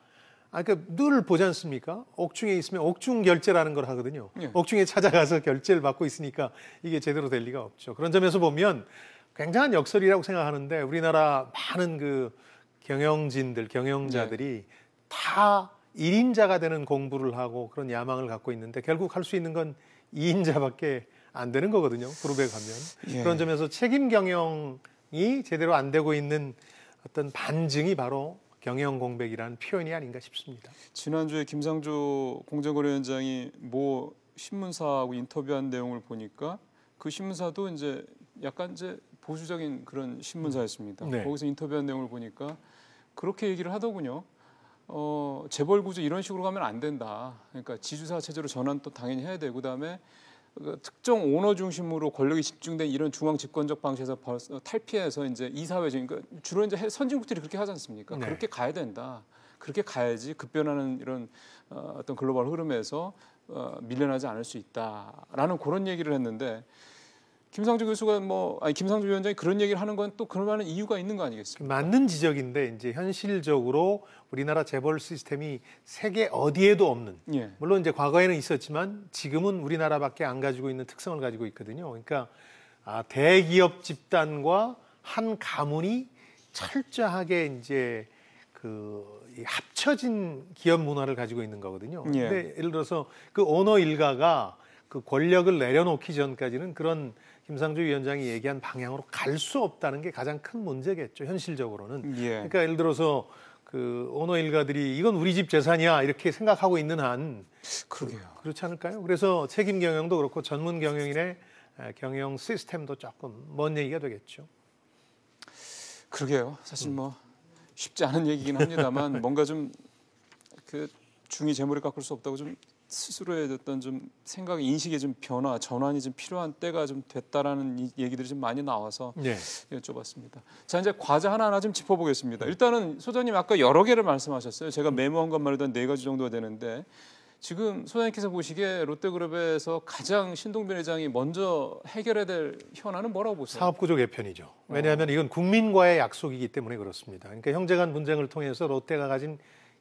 S5: 아, 그러니늘 보지 않습니까? 옥중에 있으면 옥중 결제라는 걸 하거든요. 예. 옥중에 찾아가서 결제를 받고 있으니까 이게 제대로 될 리가 없죠. 그런 점에서 보면 굉장한 역설이라고 생각하는데 우리나라 많은 그 경영진들, 경영자들이 예. 다 1인자가 되는 공부를 하고 그런 야망을 갖고 있는데 결국 할 수 있는 건 2인자밖에 안 되는 거거든요. 그룹에 가면. 예. 그런 점에서 책임 경영이 제대로 안 되고 있는 어떤 반증이 바로 경영 공백이라는 표현이 아닌가 싶습니다.
S1: 지난주에 김상조 공정거래위원장이 모 신문사하고 인터뷰한 내용을 보니까 그 신문사도 이제 약간 이제 보수적인 그런 신문사였습니다. 네. 거기서 인터뷰한 내용을 보니까 그렇게 얘기를 하더군요. 어, 재벌 구조 이런 식으로 가면 안 된다. 그러니까 지주사 체제로 전환 또 당연히 해야 되고 그다음에 그 특정 오너 중심으로 권력이 집중된 이런 중앙 집권적 방식에서 벌써 어, 탈피해서 이제 이사회적인 그러니까 주로 이제 선진국들이 그렇게 하지 않습니까? 네. 그렇게 가야 된다. 그렇게 가야지 급변하는 이런 어, 어떤 글로벌 흐름에서 어, 밀려나지 않을 수 있다라는 그런 얘기를 했는데 김상조 교수가 뭐 아니 김상조 위원장이 그런 얘기를 하는 건 또 그럴만한 이유가 있는
S5: 거 아니겠습니까? 맞는 지적인데 이제 현실적으로 우리나라 재벌 시스템이 세계 어디에도 없는 예. 물론 이제 과거에는 있었지만 지금은 우리나라밖에 안 가지고 있는 특성을 가지고 있거든요. 그러니까 아, 대기업 집단과 한 가문이 철저하게 이제 그 합쳐진 기업 문화를 가지고 있는 거거든요. 예. 근데 예를 들어서 그 오너 일가가 그 권력을 내려놓기 전까지는 그런 김상조 위원장이 얘기한 방향으로 갈 수 없다는 게 가장 큰 문제겠죠 현실적으로는. 예. 그러니까 예를 들어서 그 언어 일가들이 이건 우리 집 재산이야 이렇게 생각하고 있는 한 그러게요. 그렇지 않을까요? 그래서 책임 경영도 그렇고 전문 경영인의 경영 시스템도 조금 먼 얘기가 되겠죠.
S1: 그러게요. 사실 뭐 쉽지 않은 얘기긴 합니다만 뭔가 좀 그 중위 재물을 깎을 수 없다고 좀 스스로의 어떤 좀 생각 인식의 좀 변화 전환이 좀 필요한 때가 좀 됐다라는 이, 얘기들이 좀 많이 나와서 네. 여쭤봤습니다. 자 이제 과제 하나 하나 좀 짚어보겠습니다. 일단은 소장님 아까 여러 개를 말씀하셨어요. 제가 메모한 것만 해도 네 가지 정도가 되는데 지금 소장님께서 보시기에 롯데그룹에서 가장 신동빈 회장이 먼저 해결해야 될 현안은 뭐라고 보세요?
S5: 사업구조 개편이죠. 어. 왜냐하면 이건 국민과의 약속이기 때문에 그렇습니다. 그러니까 형제간 분쟁을 통해서 롯데가 가진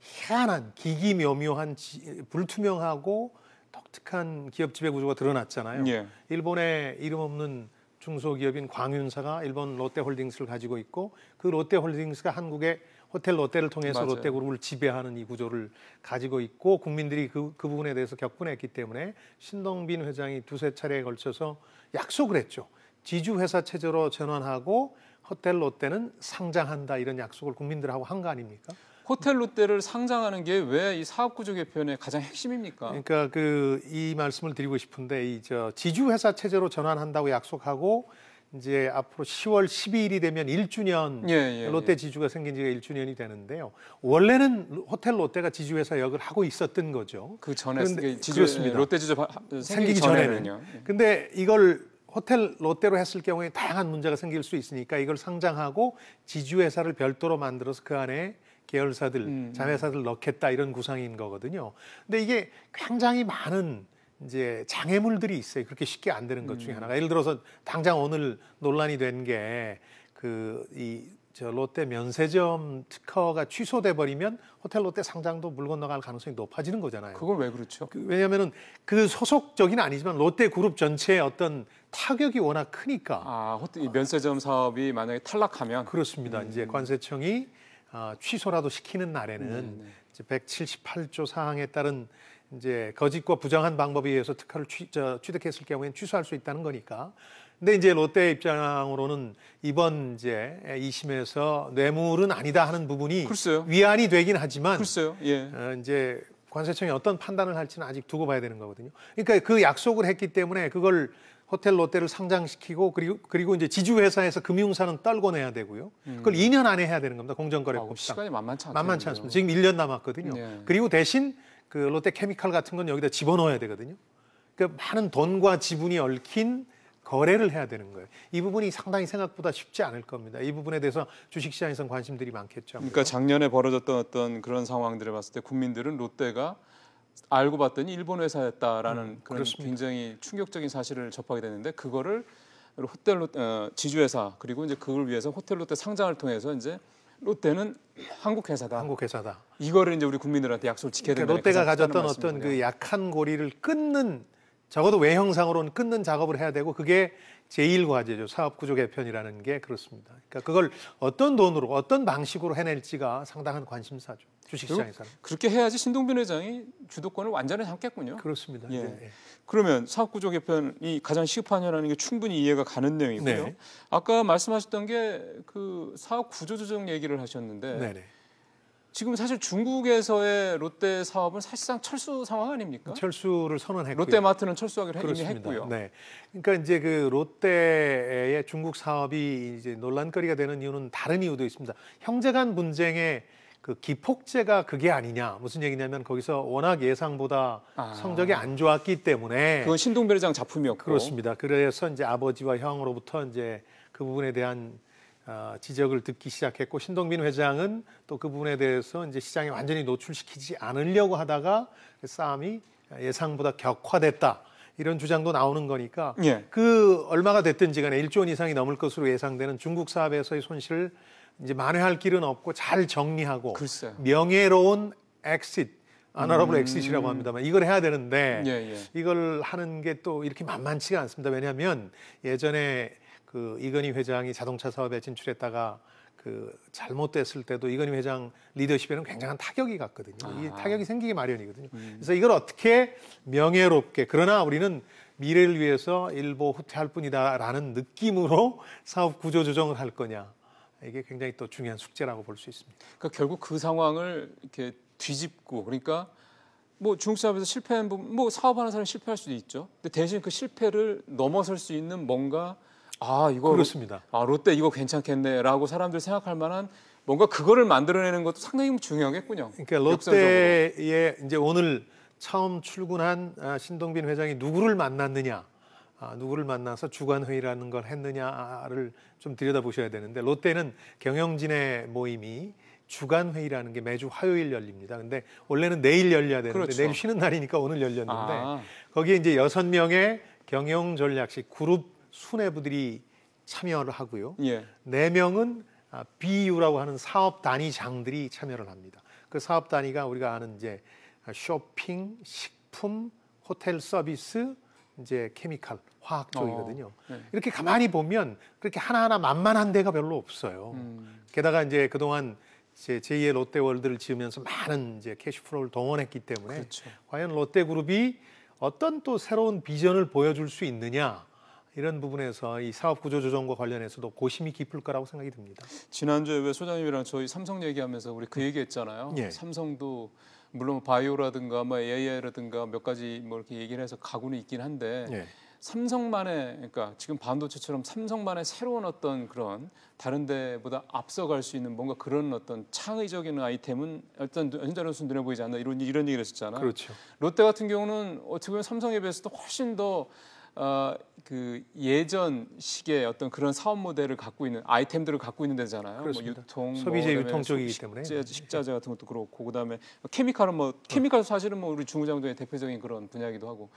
S5: 희한한 기기묘묘한 지, 불투명하고 독특한 기업 지배 구조가 드러났잖아요. 예. 일본의 이름 없는 중소기업인 광윤사가 일본 롯데홀딩스를 가지고 있고 그 롯데홀딩스가 한국의 호텔 롯데를 통해서 맞아요. 롯데그룹을 지배하는 이 구조를 가지고 있고 국민들이 그, 그 부분에 대해서 격분했기 때문에 신동빈 회장이 두세 차례에 걸쳐서 약속을 했죠. 지주회사 체제로 전환하고 호텔 롯데는 상장한다 이런 약속을 국민들하고 한 거 아닙니까?
S1: 호텔 롯데를 상장하는 게 왜 이 사업구조 개편의 가장 핵심입니까? 그러니까 그 이 말씀을 드리고 싶은데 이 저
S5: 지주회사 체제로 전환한다고 약속하고 이제 앞으로 10월 12일이 되면 1주년 예, 예, 예, 롯데 지주가 생긴 지가 1주년이 되는데요. 원래는 호텔 롯데가 지주회사 역을 하고 있었던 거죠. 그 전에 그 지주, 그렇습니다. 롯데 지주 생기기 전에는요. 예. 근데 이걸 호텔 롯데로 했을 경우에 다양한 문제가 생길 수 있으니까 이걸 상장하고 지주회사를 별도로 만들어서 그 안에 계열사들, 음. 자회사들 넣겠다 이런 구상인 거거든요. 근데 이게 굉장히 많은 이제 장애물들이 있어요. 그렇게 쉽게 안 되는 것 중에 음. 하나가 예를 들어서 당장 오늘 논란이 된 게 그 이 저 롯데 면세점 특허가 취소돼 버리면 호텔 롯데 상장도 물 건너갈 가능성이 높아지는 거잖아요. 그걸 왜 그렇죠? 그, 왜냐면은그 소속적인 아니지만 롯데 그룹 전체의 어떤 타격이 워낙 크니까. 아, 호텔, 면세점 사업이 만약에 탈락하면 그렇습니다. 음. 이제 관세청이 어, 취소라도 시키는 날에는 네네. 네. 이제 178조 사항에 따른 이제 거짓과 부정한 방법에 의해서 특허를 취, 저, 취득했을 경우에는 취소할 수 있다는 거니까. 근데 이제 롯데 입장으로는 이번 이제 2심에서 뇌물은 아니다 하는 부분이 글쎄요. 위안이 되긴 하지만 글쎄요. 예. 어, 이제 관세청이 어떤 판단을 할지는 아직 두고 봐야 되는 거거든요. 그러니까 그 약속을 했기 때문에 그걸 호텔 롯데를 상장시키고 그리고 그리고 이제 지주회사에서 금융사는 떨궈내야 되고요. 음. 그걸 2년 안에 해야 되는 겁니다. 공정거래법상. 아, 시간이 만만치, 만만치 않습니다. 지금 1년 남았거든요. 네. 그리고 대신 그 롯데케미칼 같은 건 여기다 집어넣어야 되거든요. 그러니까 많은 돈과 지분이 얽힌
S1: 거래를 해야 되는 거예요.
S5: 이 부분이 상당히 생각보다 쉽지 않을 겁니다. 이 부분에 대해서 주식시장에선 관심들이 많겠죠. 아무래도. 그러니까
S1: 작년에 벌어졌던 어떤 그런 상황들을 봤을 때 국민들은 롯데가 알고 봤더니 일본 회사였다라는 음, 그런 굉장히 충격적인 사실을 접하게 되는데 그거를 호텔 롯 어, 지주 회사 그리고 이제 그걸 위해서 호텔 롯데 상장을 통해서 이제 롯데는
S5: 한국 회사다. 한국 회사다.
S1: 이거를 이제 우리 국민들한테 약속을 지켜야 된다. 그러니까 롯데가 가졌던 어떤 그
S5: 약한 고리를 끊는 적어도 외형상으로는 끊는 작업을 해야 되고 그게 제일 과제죠. 사업 구조 개편이라는 게 그렇습니다. 그러니까 그걸 어떤
S1: 돈으로 어떤 방식으로 해낼지가 상당한 관심사죠. 주식시장에서는. 그렇게 해야지 신동빈 회장이 주도권을 완전히 잡겠군요. 그렇습니다. 예. 네. 네. 그러면 사업구조 개편이 가장 시급하냐안인게 충분히 이해가 가는 내용이고요. 네. 아까 말씀하셨던 게 그 사업 구조 조정 얘기를 하셨는데 네, 네 지금 사실 중국에서의 롯데 사업은 사실상 철수 상황 아닙니까? 철수를 선언했고요. 롯데마트는 철수하기로 그렇습니다. 이미 했고요. 네.
S5: 그러니까 이제 그 롯데의 중국 사업이 이제 논란거리가 되는 이유는 다른 이유도 있습니다. 형제간 분쟁에 그 기폭제가 그게 아니냐 무슨 얘기냐면 거기서 워낙 예상보다 아. 성적이 안 좋았기 때문에 그건 신동별장 작품이었고 그렇습니다. 그래서 이제 아버지와 형으로부터 이제 그 부분에 대한 어, 지적을 듣기 시작했고 신동빈 회장은 또 그 부분에 대해서 이제 시장에 완전히 노출시키지 않으려고 하다가 그 싸움이 예상보다 격화됐다. 이런 주장도 나오는 거니까 예. 그 얼마가 됐든지 간에 1조 원 이상이 넘을 것으로 예상되는 중국 사업에서의 손실을 이제 만회할 길은 없고 잘 정리하고 글쎄요. 명예로운 엑싯 아나러블 음. 엑시이라고 합니다만 이걸 해야 되는데 예, 예. 이걸 하는 게 또 이렇게 만만치가 않습니다. 왜냐하면 예전에 그 이건희 회장이 자동차 사업에 진출했다가 그 잘못됐을 때도 이건희 회장 리더십에는 굉장한 타격이 갔거든요. 아. 이 타격이 생기기 마련이거든요. 음. 그래서 이걸 어떻게 명예롭게 그러나 우리는 미래를 위해서 일부 후퇴할 뿐이다라는 느낌으로 사업 구조 조정을 할 거냐 이게 굉장히
S1: 또 중요한 숙제라고 볼 수 있습니다. 그러니까 결국 그 상황을 이렇게 뒤집고 그러니까 뭐 중국 사업에서 실패한 부분 뭐 사업하는 사람이 실패할 수도 있죠. 근데 대신 그 실패를 넘어설 수 있는 뭔가 아 이거 그렇습니다. 아 롯데 이거 괜찮겠네라고 사람들 생각할 만한 뭔가 그거를 만들어내는 것도 상당히 중요하겠군요. 그러니까 롯데의 이제
S5: 오늘 처음 출근한 아, 신동빈 회장이 누구를 만났느냐, 아, 누구를 만나서 주간 회의라는 걸 했느냐를 좀 들여다보셔야 되는데 롯데는 경영진의 모임이 주간 회의라는 게 매주 화요일 열립니다. 근데 원래는 내일 열려야 되는데 그렇죠. 내일 쉬는 날이니까 오늘 열렸는데 아. 거기에 이제 여섯 명의 경영 전략식 그룹 수뇌부들이 참여를 하고요. 예. 네 명은 BU라고 아, 하는 사업 단위 장들이 참여를 합니다. 그 사업 단위가 우리가 아는 이제 아, 쇼핑, 식품, 호텔 서비스, 이제 케미칼, 화학 쪽이거든요. 어, 네. 이렇게 가만히 보면 그렇게 하나하나 만만한 데가 별로 없어요. 음. 게다가 이제 그동안 제 제2의 롯데월드를 지으면서 많은 이제 캐시플로를 동원했기 때문에 그렇죠. 과연 롯데그룹이 어떤 또 새로운 비전을 보여줄 수 있느냐
S1: 이런 부분에서 이 사업 구조 조정과 관련해서도 고심이 깊을 거라고 생각이 듭니다. 지난주에 왜 소장님이랑 저희 삼성 얘기하면서 우리 그 얘기했잖아요. 예. 삼성도 물론 바이오라든가 뭐 AI라든가 몇 가지 뭐 이렇게 얘기를 해서 가고는 있긴 한데 예. 삼성만의 그러니까 지금 반도체처럼 삼성만의 새로운 어떤 그런 다른 데보다 앞서갈 수 있는 뭔가 그런 어떤 창의적인 아이템은 일단 현재로서 눈에 보이지 않나 이런 이런 얘기를 했었잖아요. 그렇죠. 롯데 같은 경우는 어떻게 보면 삼성에 비해서도 훨씬 더 어, 그 예전 시기의 어떤 그런 사업 모델을 갖고 있는 아이템들을 갖고 있는 데잖아요. 뭐 그렇습니다. 뭐 유통, 소비재 뭐 유통 쪽이기 때문에 식자재 같은 것도 그렇고 그다음에 뭐 케미칼은 뭐 어. 케미칼 사실은 뭐 우리 중구장도의 대표적인 그런 분야이기도 하고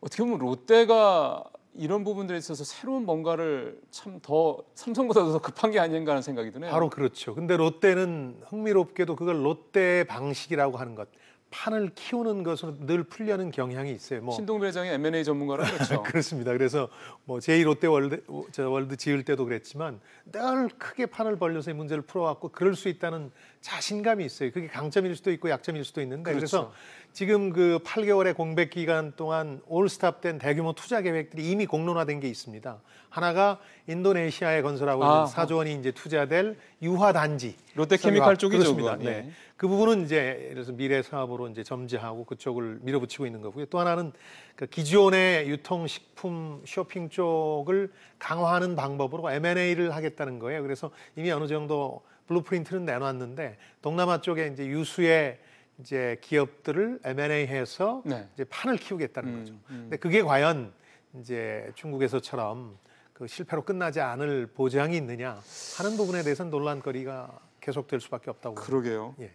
S1: 어떻게 보면 롯데가 이런 부분들에 있어서 새로운 뭔가를 참 더 삼성보다도 더 급한 게 아닌가 하는 생각이 드네요. 바로
S5: 그렇죠. 근데 롯데는 흥미롭게도 그걸 롯데 방식이라고 하는 것. 판을 키우는 것으로 늘 풀려는 경향이 있어요. 뭐
S1: 신동 회장이 M&A 전문가라 그렇죠.
S5: 그렇습니다. 그래서 뭐 제2 롯데월드 월드 지을 때도 그랬지만 늘 크게 판을 벌려서 이 문제를 풀어왔고 그럴 수 있다는 자신감이 있어요. 그게 강점일 수도 있고 약점일 수도 있는데 그렇죠. 그래서 지금 그 8개월의 공백 기간 동안 올스탑된 대규모 투자 계획들이 이미 공론화된 게 있습니다. 하나가 인도네시아에 건설하고 아, 있는 4조 원이 이제 투자될 유화 단지 롯데케미칼 쪽이죠, 그렇습니다. 네. 네. 그 부분은 이제 예를 서 미래 사업으로 이제 점지하고 그쪽을 밀어붙이고 있는 거고요. 또 하나는 그 기존의 유통식품 쇼핑 쪽을 강화하는 방법으로 M&A를 하겠다는 거예요. 그래서 이미 어느 정도 블루프린트는 내놨는데 동남아 쪽에 이제 유수의 이제 기업들을 M&A해서 네. 이제 판을 키우겠다는 음, 거죠. 음. 근데 그게 과연 이제 중국에서처럼 그 실패로 끝나지 않을 보장이 있느냐 하는 부분에 대해서는 논란거리가 계속될 수밖에 없다고. 그러게요.
S1: 예.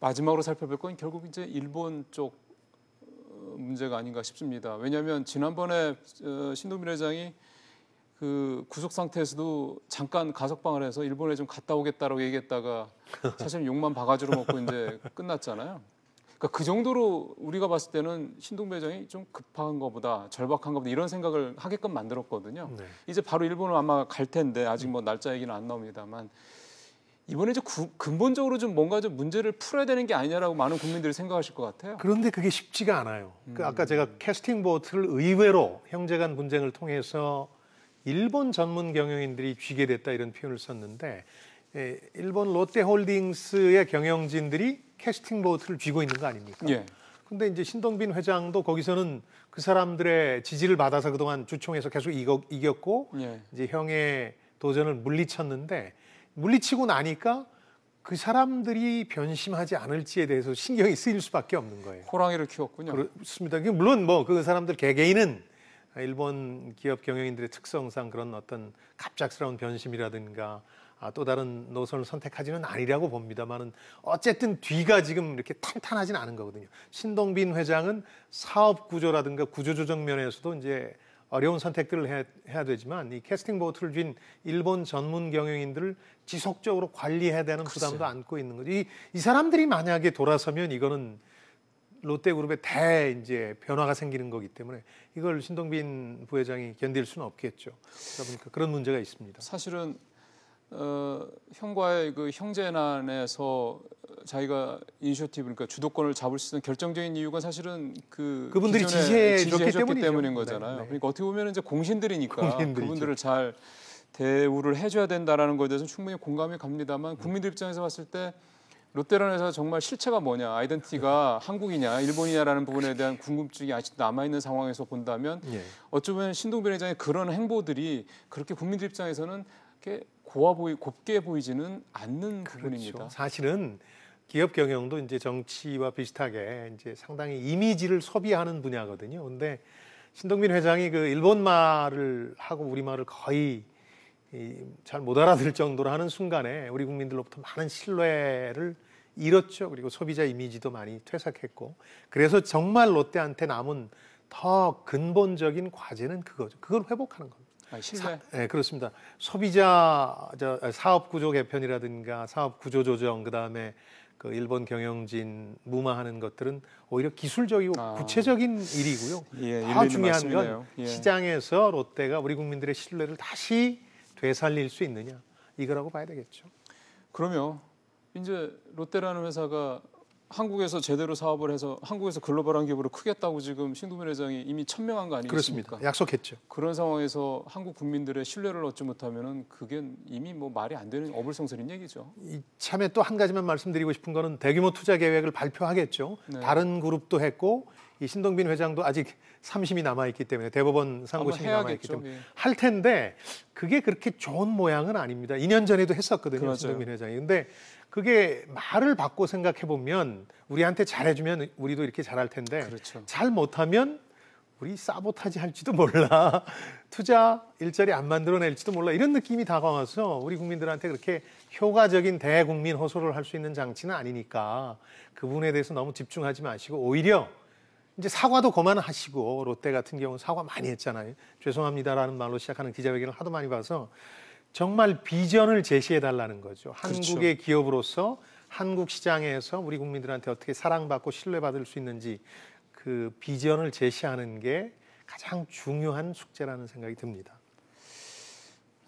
S1: 마지막으로 살펴볼 건 결국 이제 일본 쪽 어, 문제가 아닌가 싶습니다. 왜냐하면 지난번에 어, 신동민 회장이 그 구속 상태에서도 잠깐 가석방을 해서 일본에 좀 갔다 오겠다라고 얘기했다가 사실 욕만 바가지로 먹고 이제 끝났잖아요. 그러니까 그 정도로 우리가 봤을 때는 신동배 회장이 좀 급한 것보다 절박한 것보다 이런 생각을 하게끔 만들었거든요. 네. 이제 바로 일본을 아마 갈 텐데 아직 뭐 날짜 얘기는 안 나옵니다만 이번에 이제 구, 근본적으로 좀 뭔가 좀 문제를 풀어야 되는 게 아니냐라고 많은 국민들이 생각하실 것 같아요. 그런데 그게 쉽지가 않아요. 음. 그 아까 음. 제가 캐스팅 보트를
S5: 의외로 형제간 분쟁을 통해서 일본 전문 경영인들이 쥐게 됐다 이런 표현을 썼는데 예, 일본 롯데홀딩스의 경영진들이 캐스팅 보트를 쥐고 있는 거 아닙니까? 예. 근데 이제 신동빈 회장도 거기서는 그 사람들의 지지를 받아서 그동안 주총에서 계속 이거, 이겼고 예. 이제 형의 도전을 물리쳤는데 물리치고 나니까 그 사람들이 변심하지 않을지에 대해서 신경이 쓰일 수밖에 없는 거예요. 호랑이를 키웠군요. 그렇습니다. 물론 뭐 그 사람들 개개인은 일본 기업 경영인들의 특성상 그런 어떤 갑작스러운 변심이라든가 아, 또 다른 노선을 선택하지는 아니라고 봅니다만은 어쨌든 뒤가 지금 이렇게 탄탄하진 않은 거거든요. 신동빈 회장은 사업 구조라든가 구조조정 면에서도 이제 어려운 선택들을 해, 해야 되지만 이 캐스팅 보트를 쥔 일본 전문 경영인들을 지속적으로 관리해야 되는 부담도 안고 있는 거죠. 이, 이 사람들이 만약에 돌아서면 이거는 롯데그룹에 대 이제 변화가 생기는 거기 때문에 이걸
S1: 신동빈 부회장이 견딜 수는 없겠죠. 그러다 보니까 그런 문제가 있습니다. 사실은 어, 형과의 그 형제난에서 자기가 이니티브 그러니까 주도권을 잡을 수 있는 결정적인 이유가 사실은 그 그분들이 지시해 줬기 때문인 네, 거잖아요. 네, 네. 그러니까 어떻게 보면 이제 공신들이니까 공신들이죠. 그분들을 잘 대우를 해줘야 된다라는 것에 대해서 충분히 공감이 갑니다만 국민들 입장에서 봤을 때 롯데런에서 라 정말 실체가 뭐냐, 아이덴티가 한국이냐, 일본이냐라는 부분에 대한 궁금증이 아직 남아 있는 상황에서 본다면 예. 어쩌면 신동빈 회장의 그런 행보들이 그렇게 국민들 입장에서는 이렇게 고와 보이 곱게 보이지는 않는 그렇죠. 부분입니다. 사실은 기업 경영도 이제
S5: 정치와 비슷하게 이제 상당히 이미지를 소비하는 분야거든요. 그런데 신동빈 회장이 그 일본 말을 하고 우리 말을 거의 잘 못 알아들을 정도로 하는 순간에 우리 국민들로부터 많은 신뢰를 잃었죠. 그리고 소비자 이미지도 많이 퇴색했고. 그래서 정말 롯데한테 남은 더 근본적인 과제는 그거죠. 그걸 회복하는 겁니다. 아, 네, 그렇습니다. 소비자 저, 사업 구조 개편이라든가 사업 구조 조정 그다음에 그 일본 경영진 무마하는 것들은 오히려 기술적이고 아. 구체적인 일이고요. 예, 더 중요한 말씀이네요. 건 예. 시장에서 롯데가 우리 국민들의 신뢰를 다시 되살릴 수 있느냐
S1: 이거라고 봐야 되겠죠. 그러면 이제 롯데라는 회사가 한국에서 제대로 사업을 해서 한국에서 글로벌한 기업으로 크겠다고 지금 신동민 회장이 이미 천명한 거 아니겠습니까? 그렇습니다. 약속했죠. 그런 상황에서 한국 국민들의 신뢰를 얻지 못하면은 그게 이미 뭐 말이 안 되는 어불성설인 얘기죠.
S5: 이참에 또 한 가지만
S1: 말씀드리고 싶은
S5: 거는 대규모 투자 계획을 발표하겠죠. 네. 다른 그룹도 했고 이 신동빈 회장도 아직 삼심이 남아 있기 때문에 대법원 상고심이 남아 있기 때문에 예. 할 텐데 그게 그렇게 좋은 모양은 아닙니다. 2년 전에도 했었거든요, 그렇죠. 신동빈 회장이. 근데 그게 말을 받고 생각해 보면 우리한테 잘해주면 우리도 이렇게 잘할 텐데 그렇죠. 잘 못하면 우리 사보타지 할지도 몰라 투자 일자리 안 만들어낼지도 몰라 이런 느낌이 다가와서 우리 국민들한테 그렇게 효과적인 대국민 호소를 할 수 있는 장치는 아니니까 그분에 대해서 너무 집중하지 마시고 오히려 이제 사과도 그만하시고 롯데 같은 경우는 사과 많이 했잖아요 죄송합니다라는 말로 시작하는 기자회견을 하도 많이 봐서 정말 비전을 제시해 달라는 거죠. 그렇죠. 한국의 기업으로서 한국 시장에서 우리 국민들한테 어떻게 사랑받고 신뢰받을 수 있는지 그 비전을 제시하는 게 가장
S1: 중요한 숙제라는 생각이 듭니다.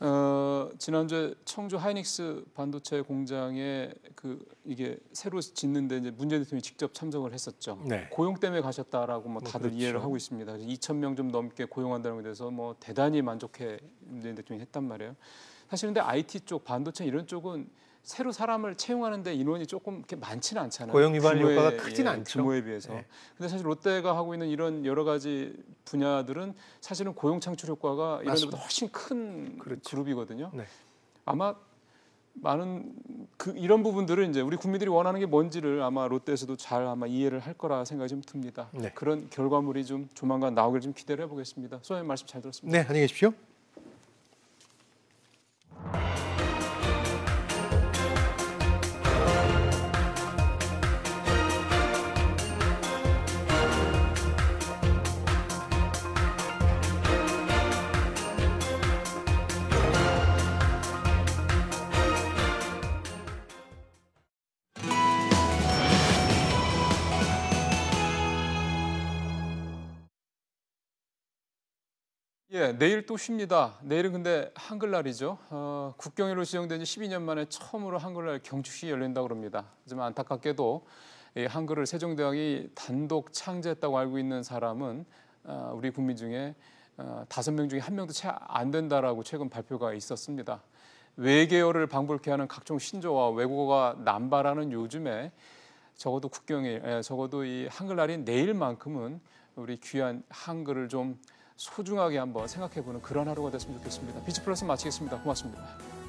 S1: 어, 지난주에 청주 하이닉스 반도체 공장에 그 이게 새로 짓는데 이제 문재인 대통령이 직접 참석을 했었죠. 네. 고용 때문에 가셨다라고 뭐, 뭐 다들 뭐 그렇죠. 이해를 하고 있습니다. 2천 명 좀 넘게 고용한다는 것에 서뭐 대단히 만족해 문재인 대통령이 했단 말이에요. 사실 근데 IT 쪽, 반도체 이런 쪽은 새로 사람을 채용하는데 인원이 조금 이렇게 많지는 않잖아요. 고용 위반 효과가 크진 예, 않죠. 규모에 비해서. 네. 근데 사실 롯데가 하고 있는 이런 여러 가지 분야들은 사실은 고용 창출 효과가 이런 데보다 훨씬 큰 그렇죠. 그룹이거든요 네. 아마 많은 그 이런 부분들을 이제 우리 국민들이 원하는 게 뭔지를 아마 롯데에서도 잘 아마 이해를 할 거라 생각이 좀 듭니다. 네. 그런 결과물이 좀 조만간 나오길 좀 기대를 해보겠습니다. 소장님 말씀 잘 들었습니다. 네, 안녕히 계십시오. 예, 내일 또 쉽니다. 내일은 근데 한글날이죠. 어, 국경일로 지정된 지 12년 만에 처음으로 한글날 경축식이 열린다고 합니다. 하지만 안타깝게도 이 한글을 세종대왕이 단독 창제했다고 알고 있는 사람은 어, 우리 국민 중에 어, 다섯 어, 명 중에 한 명도 채 안 된다라고 최근 발표가 있었습니다. 외계어를 방불케 하는 각종 신조와 외국어가 남발하는 요즘에 적어도 국경일, 예, 적어도 이 한글날인 내일만큼은 우리 귀한 한글을 좀 소중하게 한번 생각해보는 그런 하루가 됐으면 좋겠습니다. 비즈 플러스 마치겠습니다. 고맙습니다.